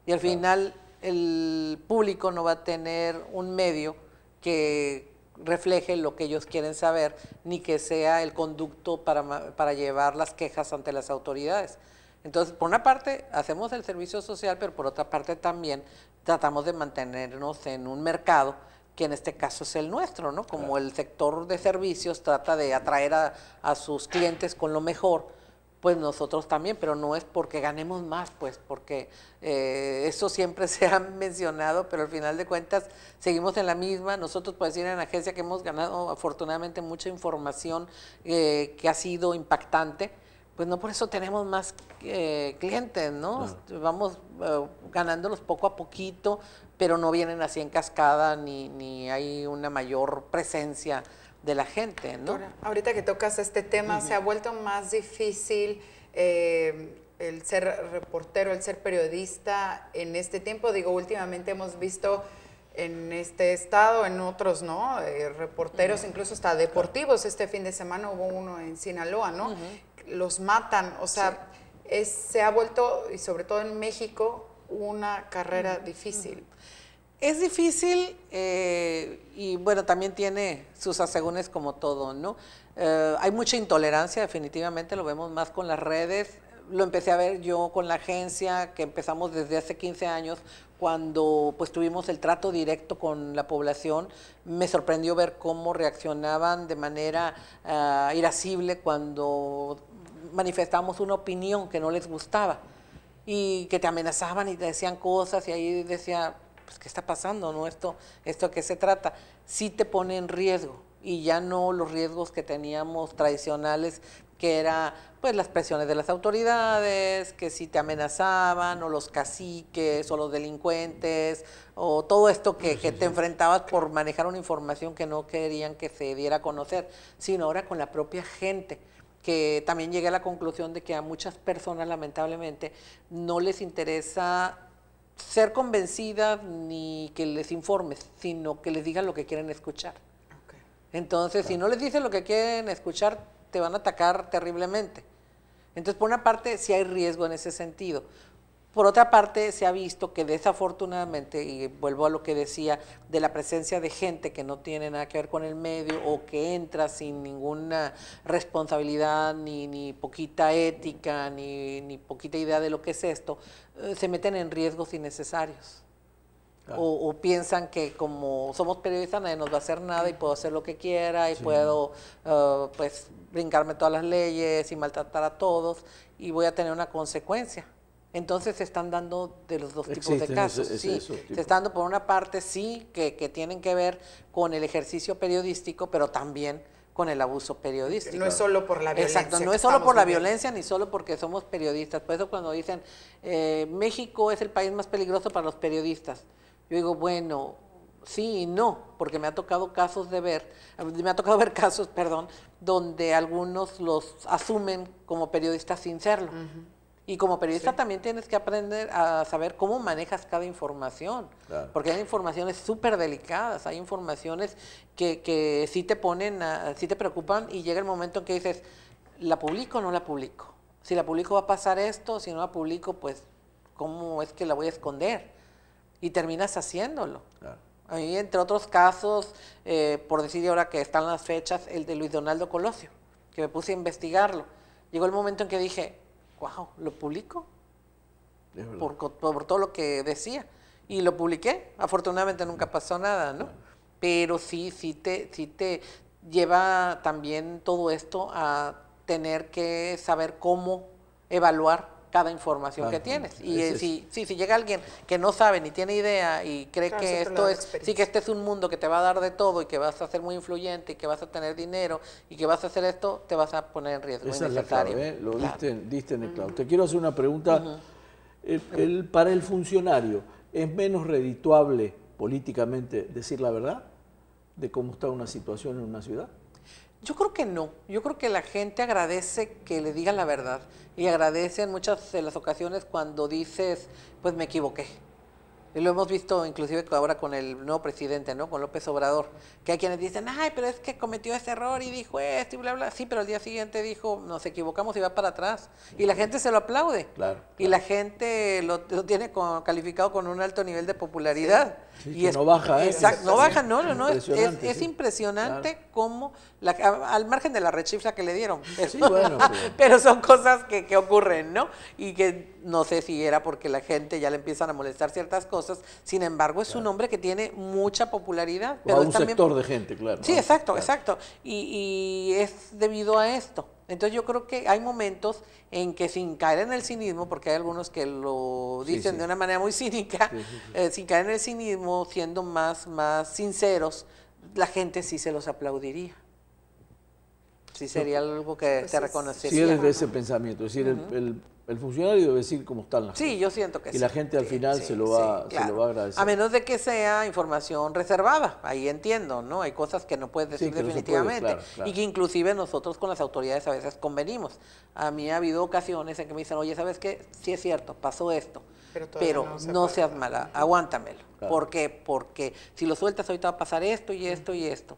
Y al final el público no va a tener un medio que refleje lo que ellos quieren saber, ni que sea el conducto para, para llevar las quejas ante las autoridades. Entonces, por una parte, hacemos el servicio social, pero por otra parte también tratamos de mantenernos en un mercado que en este caso es el nuestro, ¿no? Como el sector de servicios trata de atraer a, sus clientes con lo mejor, pues nosotros también, pero no es porque ganemos más, pues, porque eh, eso siempre se ha mencionado, pero al final de cuentas seguimos en la misma. Nosotros, pues, decir, en la agencia que hemos ganado afortunadamente mucha información eh, que ha sido impactante, pues no por eso tenemos más eh, clientes, ¿no? Vamos ganándolos poco a poquito, pero no vienen así en cascada ni, ni hay una mayor presencia de la gente, ¿no? ahorita que tocas este tema, se ha vuelto más difícil eh, el ser reportero, el ser periodista en este tiempo. Digo, últimamente hemos visto en este estado, en otros, ¿no? Eh, reporteros, incluso hasta deportivos. Este fin de semana hubo uno en Sinaloa, ¿no? Los matan, o sea, se ha vuelto, y sobre todo en México, una carrera difícil. Es difícil eh, y bueno, también tiene sus asegúnes como todo, ¿no? Eh, hay mucha intolerancia, definitivamente, lo vemos más con las redes. Lo empecé a ver yo con la agencia que empezamos desde hace 15 años, cuando pues tuvimos el trato directo con la población, me sorprendió ver cómo reaccionaban de manera eh, irascible cuando manifestamos una opinión que no les gustaba y que te amenazaban y te decían cosas y ahí decía, pues ¿qué está pasando? ¿No? Esto, ¿Esto qué se trata? Sí te pone en riesgo y ya no los riesgos que teníamos tradicionales que era pues las presiones de las autoridades, que si te amenazaban, o los caciques, o los delincuentes, o todo esto que, te enfrentabas por manejar una información que no querían que se diera a conocer, sino ahora con la propia gente que también llegué a la conclusión de que a muchas personas lamentablemente no les interesa ser convencidas ni que les informes, sino que les digan lo que quieren escuchar. Entonces, si no les dicen lo que quieren escuchar, te van a atacar terriblemente. Entonces, por una parte, sí hay riesgo en ese sentido, por otra parte, se ha visto que desafortunadamente, y vuelvo a lo que decía, de la presencia de gente que no tiene nada que ver con el medio o que entra sin ninguna responsabilidad, ni, ni poquita ética, ni, poquita idea de lo que es esto, eh, se meten en riesgos innecesarios. O, piensan que como somos periodistas nadie nos va a hacer nada y puedo hacer lo que quiera y puedo eh, pues brincarme todas las leyes y maltratar a todos y voy a tener una consecuencia entonces se están dando de los dos tipos de casos. se están dando por una parte, sí, que, tienen que ver con el ejercicio periodístico, pero también con el abuso periodístico. No es solo por la violencia. Exacto, no es solo por la violencia ni solo porque somos periodistas. Por eso cuando dicen, eh, México es el país más peligroso para los periodistas, yo digo, bueno, sí y no, porque me ha tocado casos de ver, me ha tocado ver casos, perdón, donde algunos los asumen como periodistas sin serlo. Y como periodista también tienes que aprender a saber cómo manejas cada información, porque hay informaciones súper delicadas, hay informaciones que, que sí te ponen, sí te preocupan y llega el momento en que dices, ¿la publico o no la publico? Si la publico va a pasar esto, si no la publico, pues ¿cómo es que la voy a esconder? Y terminas haciéndolo. hay entre otros casos, eh, por decir ahora que están las fechas, el de Luis Donaldo Colosio, que me puse a investigarlo. Llegó el momento en que dije, wow, lo publico por, por, todo lo que decía. Y lo publiqué. Afortunadamente nunca pasó nada, ¿no? Pero sí, sí te, sí te lleva también todo esto a tener que saber cómo evaluar cada información que tienes. Y eh, si, llega alguien que no sabe ni tiene idea y cree que esto es, sí que este es un mundo que te va a dar de todo y que vas a ser muy influyente y que vas a tener dinero y que vas a hacer esto, te vas a poner en riesgo. es la ¿eh? lo diste, en el clavo. Te quiero hacer una pregunta. para el funcionario, ¿es menos redituable políticamente decir la verdad de cómo está una situación en una ciudad? Yo creo que no. Yo creo que la gente agradece que le digan la verdad y agradece en muchas de las ocasiones cuando dices, pues me equivoqué. Y lo hemos visto inclusive ahora con el nuevo presidente, ¿no? Con López Obrador, que hay quienes dicen, ay, pero es que cometió ese error y dijo esto y bla, bla. Sí, pero al día siguiente dijo, nos equivocamos y va para atrás. Y la gente se lo aplaude. Claro. Y la gente lo, tiene calificado con un alto nivel de popularidad y no baja, ¿eh? no baja, no, no, Es, impresionante como, cómo, al margen de la rechifla que le dieron. Pero, son cosas que, que, ocurren, ¿no? Y que no sé si era porque la gente ya le empiezan a molestar ciertas cosas. Sin embargo, es un hombre que tiene mucha popularidad. Pero un sector de gente, claro. Sí, exacto, exacto. y es debido a esto entonces yo creo que hay momentos en que sin caer en el cinismo, porque hay algunos que lo dicen de una manera muy cínica, eh, sin caer en el cinismo, siendo más, más sinceros, la gente sí se los aplaudiría. Sí, sería algo que se pues te Si Sí, de ese pensamiento. Es decir, el, el, funcionario debe decir cómo están las sí, Sí, yo siento que sí. Y la gente al final se, lo va, a agradecer. A menos de que sea información reservada. Ahí entiendo, ¿no? Hay cosas que no puedes decir definitivamente. Y que inclusive nosotros con las autoridades a veces convenimos. A mí ha habido ocasiones en que me dicen, oye, ¿sabes qué? Sí es cierto, pasó esto pero, no, seas mala, aguántamelo. porque ¿Por qué? Porque si lo sueltas ahorita va a pasar esto y esto y esto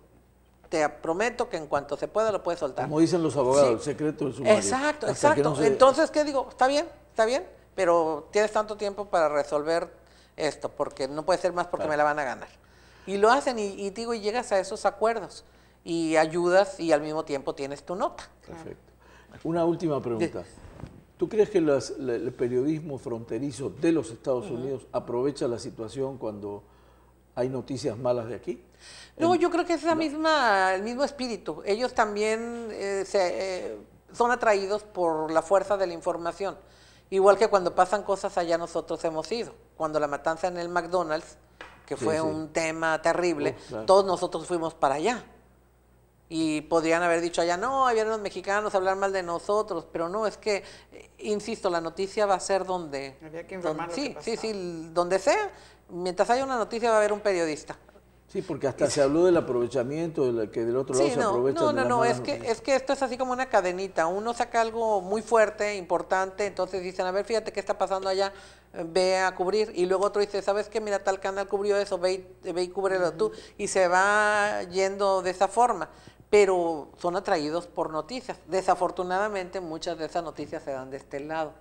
te prometo que en cuanto se pueda lo puedes soltar. Como dicen los abogados, el secreto del sumario. Exacto, exacto. Entonces, ¿qué digo? Está bien, está bien, pero tienes tanto tiempo para resolver esto, porque no puede ser más porque me la van a ganar. Y lo hacen y, digo, y llegas a esos acuerdos y ayudas y al mismo tiempo tienes tu nota. Perfecto. Una última pregunta. ¿Tú crees que el periodismo fronterizo de los Estados Unidos aprovecha la situación cuando hay noticias malas de aquí. No, yo creo que es la misma, el mismo espíritu. Ellos también eh, se, eh, son atraídos por la fuerza de la información. Igual que cuando pasan cosas allá nosotros hemos ido. Cuando la matanza en el McDonald's, que fue un tema terrible, todos nosotros fuimos para allá. Y podrían haber dicho allá, no, habían los mexicanos hablar mal de nosotros, pero no, es que, eh, insisto, la noticia va a ser donde... Había que Sí, sí, sí, donde sea mientras haya una noticia va a haber un periodista. Sí, porque hasta se habló del aprovechamiento, de que del otro lado no, se No, no, no, es que, es que esto es así como una cadenita. Uno saca algo muy fuerte, importante, entonces dicen, a ver, fíjate qué está pasando allá, eh, ve a cubrir. Y luego otro dice, ¿sabes qué? Mira, tal canal cubrió eso, ve y, ve cúbrelo tú. Y se va yendo de esa forma. Pero son atraídos por noticias. Desafortunadamente, muchas de esas noticias se dan de este lado.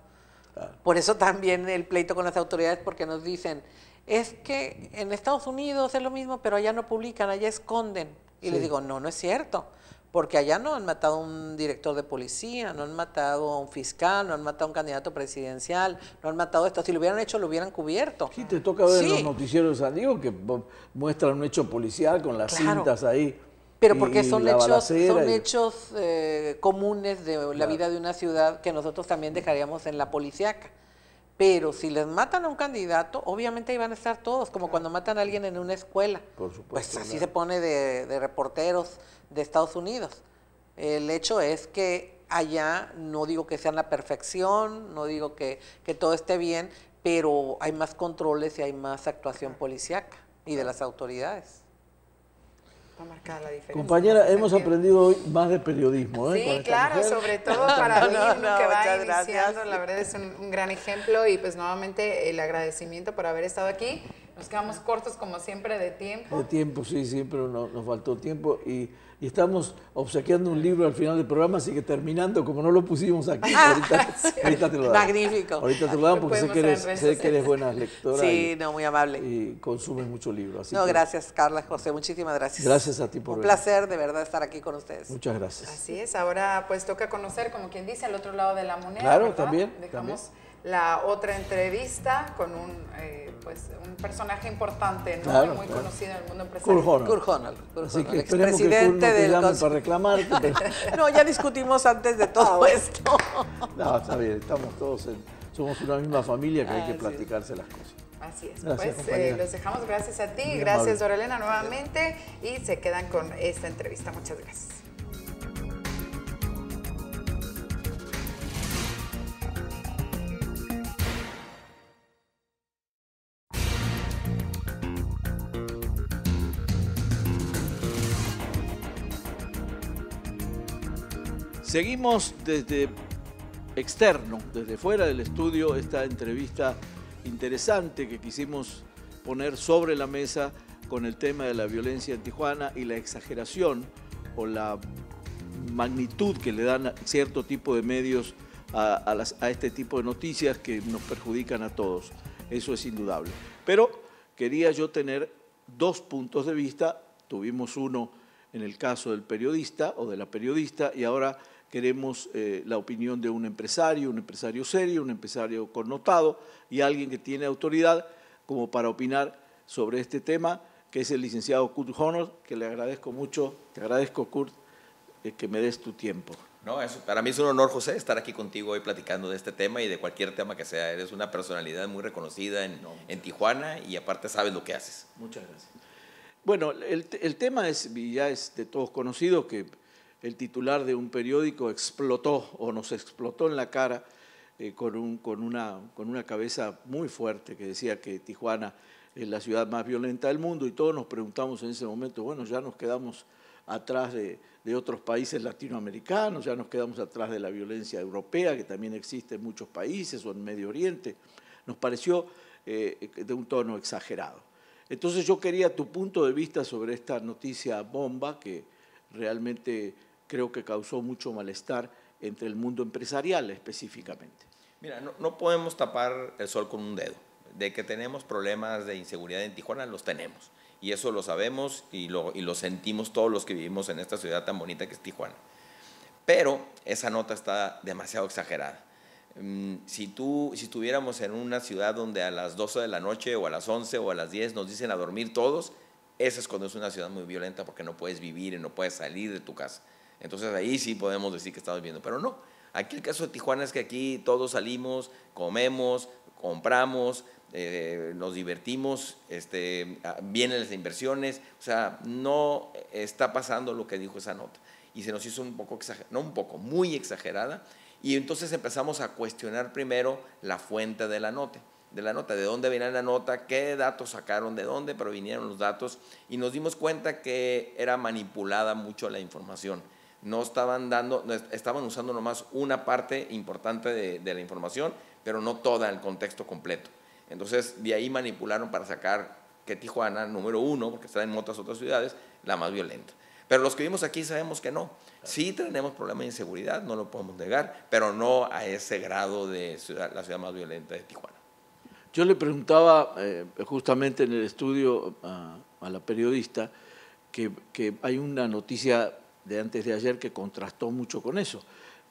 Por eso también el pleito con las autoridades, porque nos dicen es que en Estados Unidos es lo mismo, pero allá no publican, allá esconden. Y le les digo, no, no es cierto, porque allá no han matado a un director de policía, no han matado a un fiscal, no han matado a un candidato presidencial, no han matado esto. Si lo hubieran hecho, lo hubieran cubierto. Sí, te toca ver los noticieros Diego que muestran un hecho policial con las cintas ahí. Pero porque son hechos, son hechos eh, comunes de la vida de una ciudad que nosotros también dejaríamos en la policíaca. Pero si les matan a un candidato, obviamente ahí van a estar todos, como ah. cuando matan a alguien en una escuela. Por supuesto. Pues así se pone de, reporteros de Estados Unidos. El hecho es que allá no digo que sean la perfección, no digo que, que todo esté bien, pero hay más controles y hay más actuación policíaca y de las autoridades la diferencia. Compañera, hemos aprendido hoy más de periodismo. ¿eh? Sí, claro, sobre todo para mí, que va iniciando, la verdad es un, gran ejemplo y pues nuevamente el agradecimiento por haber estado aquí. Nos quedamos cortos como siempre de tiempo. De tiempo, sí, siempre nos, nos faltó tiempo y y estamos obsequiando un libro al final del programa, así que terminando, como no lo pusimos aquí, ah, ahorita, te lo damos. Magnífico. Ahorita te lo damos porque sé que, eres, buena lectora. Sí, no, muy amable. Y consumes mucho libro. no, gracias, Carla, José, muchísimas gracias. Gracias a ti por Un placer de verdad estar aquí con ustedes. Muchas gracias. Así es, ahora pues toca conocer, como quien dice, al otro lado de la moneda. Claro, también. Dejamos también la otra entrevista con un, eh, pues, un personaje importante, ¿no? muy conocido en el mundo empresarial. Kurt Honnold Kurt expresidente del... No para reclamarte. no, ya discutimos antes de todo ah, esto. no, está bien, estamos todos en... Somos una misma familia que hay que ah, platicarse las cosas. Así es. pues eh, los dejamos. Gracias a ti. gracias, Dorelena, nuevamente. Y se quedan con esta entrevista. Muchas gracias. Seguimos desde externo, desde fuera del estudio, esta entrevista interesante que quisimos poner sobre la mesa con el tema de la violencia en Tijuana y la exageración o la magnitud que le dan cierto tipo de medios a, a, este tipo de noticias que nos perjudican a todos. Eso es indudable. Pero quería yo tener dos puntos de vista. Tuvimos uno en el caso del periodista o de la periodista y ahora queremos eh, la opinión de un empresario, un empresario serio, un empresario connotado y alguien que tiene autoridad como para opinar sobre este tema, que es el licenciado Kurt Honor, que le agradezco mucho, te agradezco Kurt, eh, que me des tu tiempo. No, eso, para mí es un honor, José, estar aquí contigo hoy platicando de este tema y de cualquier tema que sea. Eres una personalidad muy reconocida en, Tijuana y aparte sabes lo que haces. Muchas gracias. Bueno, el, el tema es, ya es de todos conocido que el titular de un periódico explotó o nos explotó en la cara eh, con, una, cabeza muy fuerte que decía que Tijuana es la ciudad más violenta del mundo y todos nos preguntamos en ese momento, bueno, ya nos quedamos atrás de, otros países latinoamericanos, ya nos quedamos atrás de la violencia europea que también existe en muchos países o en Medio Oriente. Nos pareció eh, de un tono exagerado. Entonces yo quería tu punto de vista sobre esta noticia bomba que realmente creo que causó mucho malestar entre el mundo empresarial específicamente. Mira, no, podemos tapar el sol con un dedo. De que tenemos problemas de inseguridad en Tijuana, los tenemos. Y eso lo sabemos y lo, y lo sentimos todos los que vivimos en esta ciudad tan bonita que es Tijuana. Pero esa nota está demasiado exagerada. Mm, si, tú, si estuviéramos en una ciudad donde a las 12 de la noche o a las 11 o a las 10 nos dicen a dormir todos, esa es cuando es una ciudad muy violenta porque no puedes vivir y no puedes salir de tu casa. Entonces ahí sí podemos decir que estamos viendo, pero no. Aquí el caso de Tijuana es que aquí todos salimos, comemos, compramos, eh, nos divertimos, este, ah, vienen las inversiones, o sea, no está pasando lo que dijo esa nota. Y se nos hizo un poco exagerada, no un poco, muy exagerada, y entonces empezamos a cuestionar primero la fuente de la nota, de la nota, de dónde venía la nota, qué datos sacaron, de dónde provinieron los datos, y nos dimos cuenta que era manipulada mucho la información no estaban dando, estaban usando nomás una parte importante de, la información, pero no toda el contexto completo. Entonces, de ahí manipularon para sacar que Tijuana, número uno, porque está en muchas otras ciudades, la más violenta. Pero los que vimos aquí sabemos que no. Sí tenemos problemas de inseguridad, no lo podemos negar, pero no a ese grado de la ciudad más violenta de Tijuana. Yo le preguntaba eh, justamente en el estudio a, la periodista que, que, hay una noticia de antes de ayer que contrastó mucho con eso,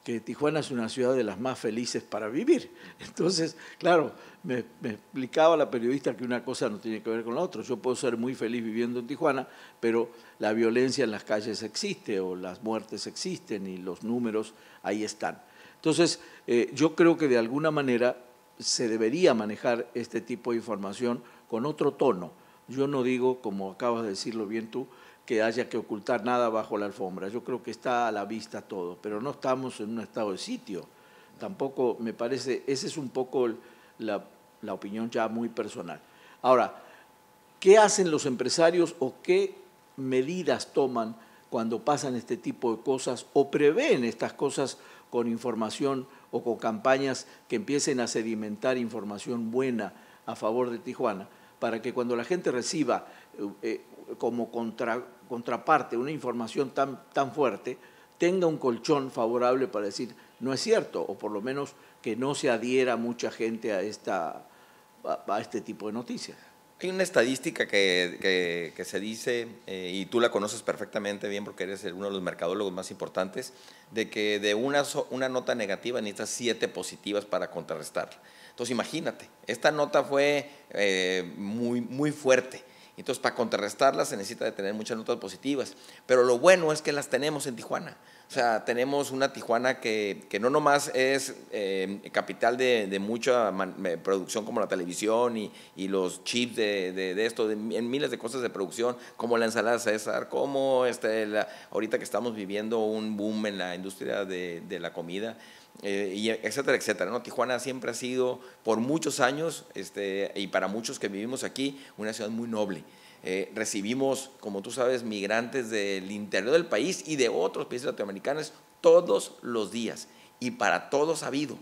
que Tijuana es una ciudad de las más felices para vivir. Entonces, claro, me, explicaba la periodista que una cosa no tiene que ver con la otra. Yo puedo ser muy feliz viviendo en Tijuana, pero la violencia en las calles existe o las muertes existen y los números ahí están. Entonces, eh, yo creo que de alguna manera se debería manejar este tipo de información con otro tono. Yo no digo, como acabas de decirlo bien tú, que haya que ocultar nada bajo la alfombra. Yo creo que está a la vista todo, pero no estamos en un estado de sitio. Tampoco me parece, esa es un poco la, opinión ya muy personal. Ahora, ¿qué hacen los empresarios o qué medidas toman cuando pasan este tipo de cosas o prevén estas cosas con información o con campañas que empiecen a sedimentar información buena a favor de Tijuana, para que cuando la gente reciba eh, eh, como contra, contraparte, una información tan, tan fuerte, tenga un colchón favorable para decir no es cierto, o por lo menos que no se adhiera mucha gente a, esta, a, este tipo de noticias. Hay una estadística que, que, se dice, eh, y tú la conoces perfectamente bien porque eres uno de los mercadólogos más importantes, de que de una, nota negativa necesitas siete positivas para contrarrestarla. Entonces imagínate, esta nota fue eh, muy, muy fuerte entonces, para contrarrestarlas se necesita de tener muchas notas positivas. Pero lo bueno es que las tenemos en Tijuana. O sea, tenemos una Tijuana que, no nomás es eh, capital de, mucha eh, producción como la televisión y, y los chips de, esto, en miles de cosas de producción, como la ensalada César, como este, ahorita que estamos viviendo un boom en la industria de la comida. Eh, y etcétera, etcétera. ¿no? Tijuana siempre ha sido, por muchos años, este, y para muchos que vivimos aquí, una ciudad muy noble. Eh, recibimos, como tú sabes, migrantes del interior del país y de otros países latinoamericanos todos los días. Y para todos ha habido.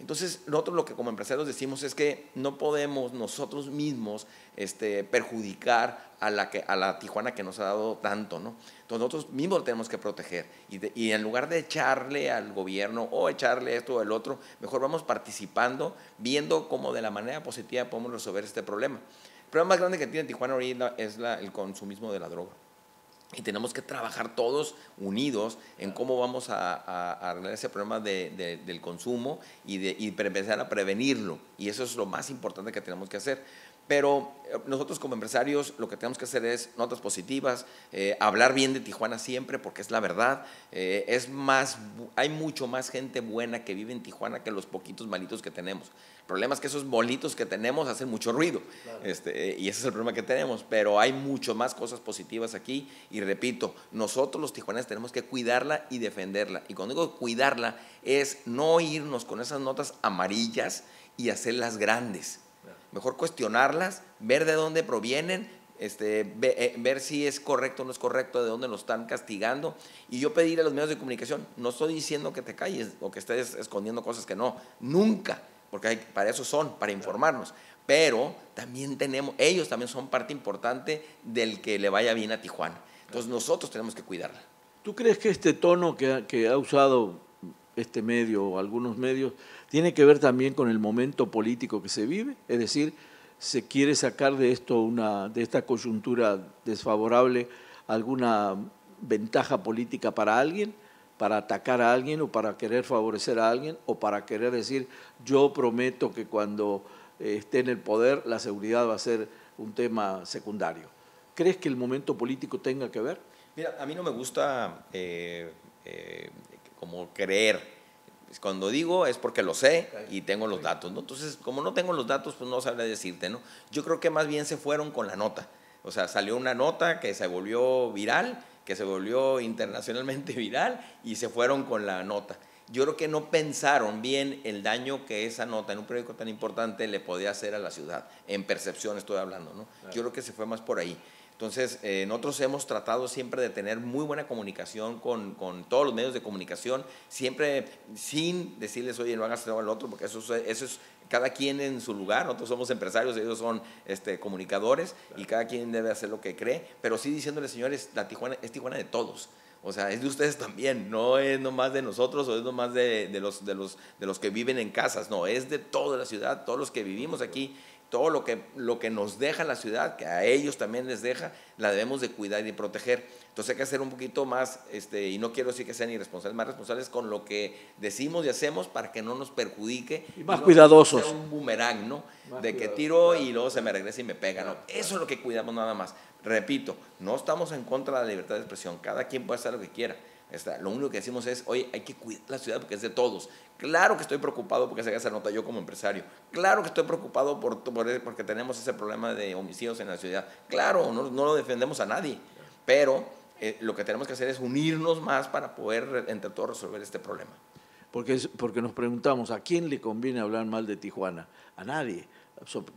Entonces, nosotros lo que como empresarios decimos es que no podemos nosotros mismos este, perjudicar a la, a la Tijuana que nos ha dado tanto, ¿no? Entonces, nosotros mismos tenemos que proteger. Y, en lugar de echarle al gobierno o echarle esto o el otro, mejor vamos participando, viendo cómo de la manera positiva podemos resolver este problema. El problema más grande que tiene Tijuana ahorita es el consumismo de la droga. Y tenemos que trabajar todos unidos en cómo vamos a, arreglar ese problema del consumo y, de, y empezar a prevenirlo. Y eso es lo más importante que tenemos que hacer pero eh, nosotros como empresarios lo que tenemos que hacer es notas positivas, eh, hablar bien de Tijuana siempre porque es la verdad. Eh, es más, hay mucho más gente buena que vive en Tijuana que los poquitos malitos que tenemos. El problema es que esos bolitos que tenemos hacen mucho ruido este, y ese es el problema que tenemos, pero hay mucho más cosas positivas aquí y repito, nosotros los tijuanes tenemos que cuidarla y defenderla. Y cuando digo cuidarla es no irnos con esas notas amarillas y hacerlas grandes mejor cuestionarlas, ver de dónde provienen, este, eh, ver si es correcto o no es correcto, de dónde nos están castigando. Y yo pedir a los medios de comunicación, no estoy diciendo que te calles o que estés escondiendo cosas que no, nunca, porque para eso son, para informarnos. Pero también tenemos, ellos también son parte importante del que le vaya bien a Tijuana. Entonces nosotros tenemos que cuidarla. ¿Tú crees que este tono que, que ha usado este medio o algunos medios tiene que ver también con el momento político que se vive, es decir, se quiere sacar de, esto una, de esta coyuntura desfavorable alguna ventaja política para alguien, para atacar a alguien o para querer favorecer a alguien o para querer decir yo prometo que cuando eh, esté en el poder la seguridad va a ser un tema secundario. ¿Crees que el momento político tenga que ver? Mira, a mí no me gusta eh, eh, como creer pues, cuando digo es porque lo sé y tengo los datos, ¿no? Entonces, como no tengo los datos, pues no sabré decirte, ¿no? Yo creo que más bien se fueron con la nota. O sea, salió una nota que se volvió viral, que se volvió internacionalmente viral y se fueron con la nota. Yo creo que no pensaron bien el daño que esa nota en un periódico tan importante le podía hacer a la ciudad. En percepción estoy hablando, ¿no? Yo creo que se fue más por ahí. Entonces, eh, nosotros hemos tratado siempre de tener muy buena comunicación con, todos los medios de comunicación, siempre sin decirles, oye, no hagas nada al otro, porque eso, eso es cada quien en su lugar. Nosotros somos empresarios, ellos son este, comunicadores y cada quien debe hacer lo que cree, pero sí diciéndoles, señores, la Tijuana es Tijuana de todos. O sea, es de ustedes también, no es nomás de nosotros o es nomás de, de, los, de, los, de los que viven en casas, no, es de toda la ciudad, todos los que vivimos aquí todo lo que, lo que nos deja la ciudad, que a ellos también les deja, la debemos de cuidar y proteger. Entonces hay que hacer un poquito más, este, y no quiero decir que sean irresponsables, más responsables con lo que decimos y hacemos para que no nos perjudique. más no cuidadosos. un boomerang, ¿no? de que tiro y luego se me regresa y me pega, ¿no? Eso es lo que cuidamos nada más. Repito, no estamos en contra de la libertad de expresión, cada quien puede hacer lo que quiera lo único que decimos es, oye, hay que cuidar la ciudad porque es de todos. Claro que estoy preocupado porque se haga esa nota yo como empresario. Claro que estoy preocupado por, e, porque tenemos ese problema de homicidios en la ciudad. Claro, no, no lo defendemos a nadie. Pero eh, lo que tenemos que hacer es unirnos más para poder entre todos resolver este problema. Porque, porque nos preguntamos, ¿a quién le conviene hablar mal de Tijuana? A nadie.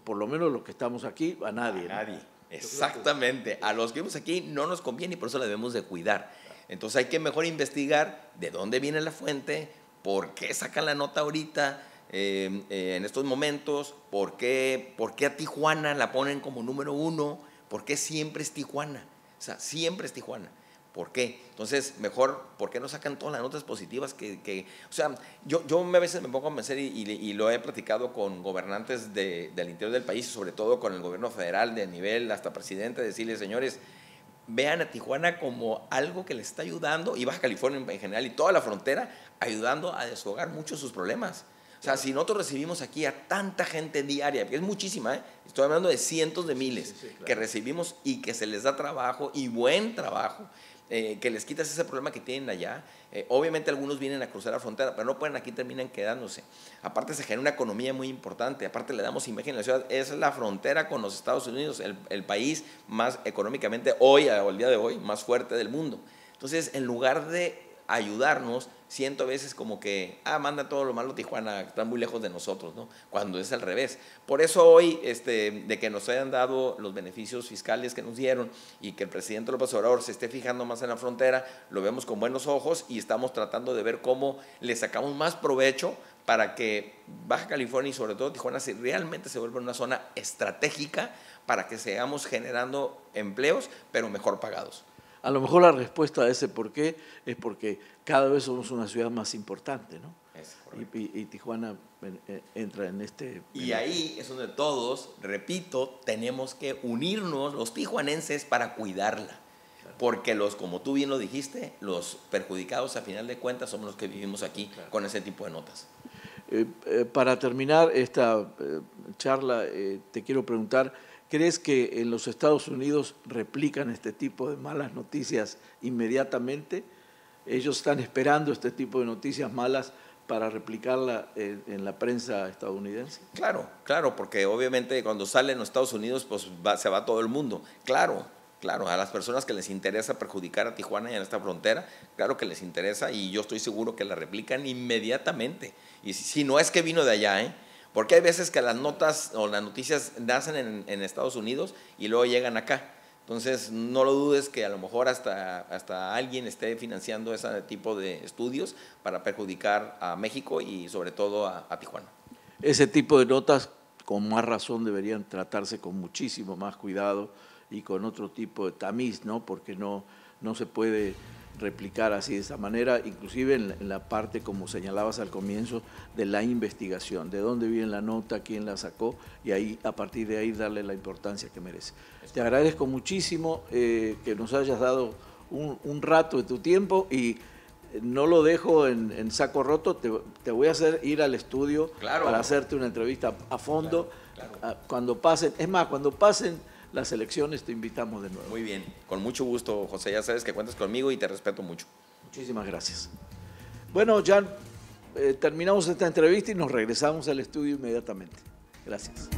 Por lo menos los que estamos aquí, a nadie. nadie. Exactamente. A los que vivimos aquí no nos conviene y por eso la debemos de cuidar entonces hay que mejor investigar de dónde viene la fuente, por qué sacan la nota ahorita, em, eh, en estos momentos, por qué, a Tijuana la ponen como número uno, por qué siempre es Tijuana. O sea, siempre es Tijuana. ¿Por qué? Entonces, mejor, ¿por qué no sacan todas las notas positivas que... o sea, yo, yo a veces me pongo a pensar y, lo he platicado con gobernantes del interior del país, sobre todo con el gobierno federal de nivel hasta presidente, decirles, señores, vean a Tijuana como algo que les está ayudando, y Baja California en general, y toda la frontera, ayudando a deshogar muchos sus problemas. O sea, si nosotros recibimos aquí a tanta gente diaria, que es muchísima, ¿eh? estoy hablando de cientos de miles que recibimos y que se les da trabajo y buen trabajo, eh, que les quitas ese problema que tienen allá. Eh, obviamente algunos vienen a cruzar la frontera, pero no pueden aquí, terminan quedándose. Aparte se genera una economía muy importante, aparte le damos imagen a la ciudad, es la frontera con los Estados Unidos, el, el país más económicamente hoy, o día de hoy, más fuerte del mundo. Entonces, en lugar de ayudarnos, siento veces como que, ah, manda todo lo malo Tijuana, están muy lejos de nosotros, ¿no? Cuando es al revés. Por eso hoy, este, de que nos hayan dado los beneficios fiscales que nos dieron y que el presidente López Obrador se esté fijando más en la frontera, lo vemos con buenos ojos y estamos tratando de ver cómo le sacamos más provecho para que Baja California y sobre todo Tijuana si realmente se vuelva una zona estratégica para que sigamos generando empleos, pero mejor pagados. A lo mejor la respuesta a ese por qué es porque cada vez somos una ciudad más importante, ¿no? y, Tijuana entra en este... Y ahí es donde todos, repito, tenemos que unirnos los tijuanenses para cuidarla. Porque los, como tú bien lo dijiste, los perjudicados a final de cuentas somos los que vivimos aquí con ese tipo de notas. Eh, eh, para terminar esta eh, charla, te quiero preguntar ¿Crees que en los Estados Unidos replican este tipo de malas noticias inmediatamente? Ellos están esperando este tipo de noticias malas para replicarla en, la prensa estadounidense. Claro, claro, porque obviamente cuando sale en los Estados Unidos, pues se va todo el mundo. Claro, claro, a las personas que les interesa perjudicar a Tijuana y a esta frontera, claro que les interesa y yo estoy seguro que la replican inmediatamente. Y si no es que vino de allá, ¿eh? Porque hay veces que las notas o las noticias nacen en, Estados Unidos y luego llegan acá. Entonces, no lo dudes que a lo mejor hasta, hasta alguien esté financiando ese tipo de estudios para perjudicar a México y sobre todo a, Tijuana. Ese tipo de notas, con más razón, deberían tratarse con muchísimo más cuidado y con otro tipo de tamiz, ¿no? Porque no, no se puede replicar así de esa manera, inclusive en la, parte, como señalabas al comienzo, de la investigación, de dónde viene la nota, quién la sacó, y ahí a partir de ahí darle la importancia que merece. Te agradezco muchísimo eh, que nos hayas dado un, rato de tu tiempo y eh, no lo dejo en, saco roto, te, voy a hacer ir al estudio para hacerte una entrevista a fondo. Cuando pasen, es más, cuando pasen las elecciones, te invitamos de nuevo. Muy bien, con mucho gusto, José. Ya sabes que cuentas conmigo y te respeto mucho. Muchísimas gracias. Bueno, Jan, eh, terminamos esta entrevista y nos regresamos al estudio inmediatamente. Gracias.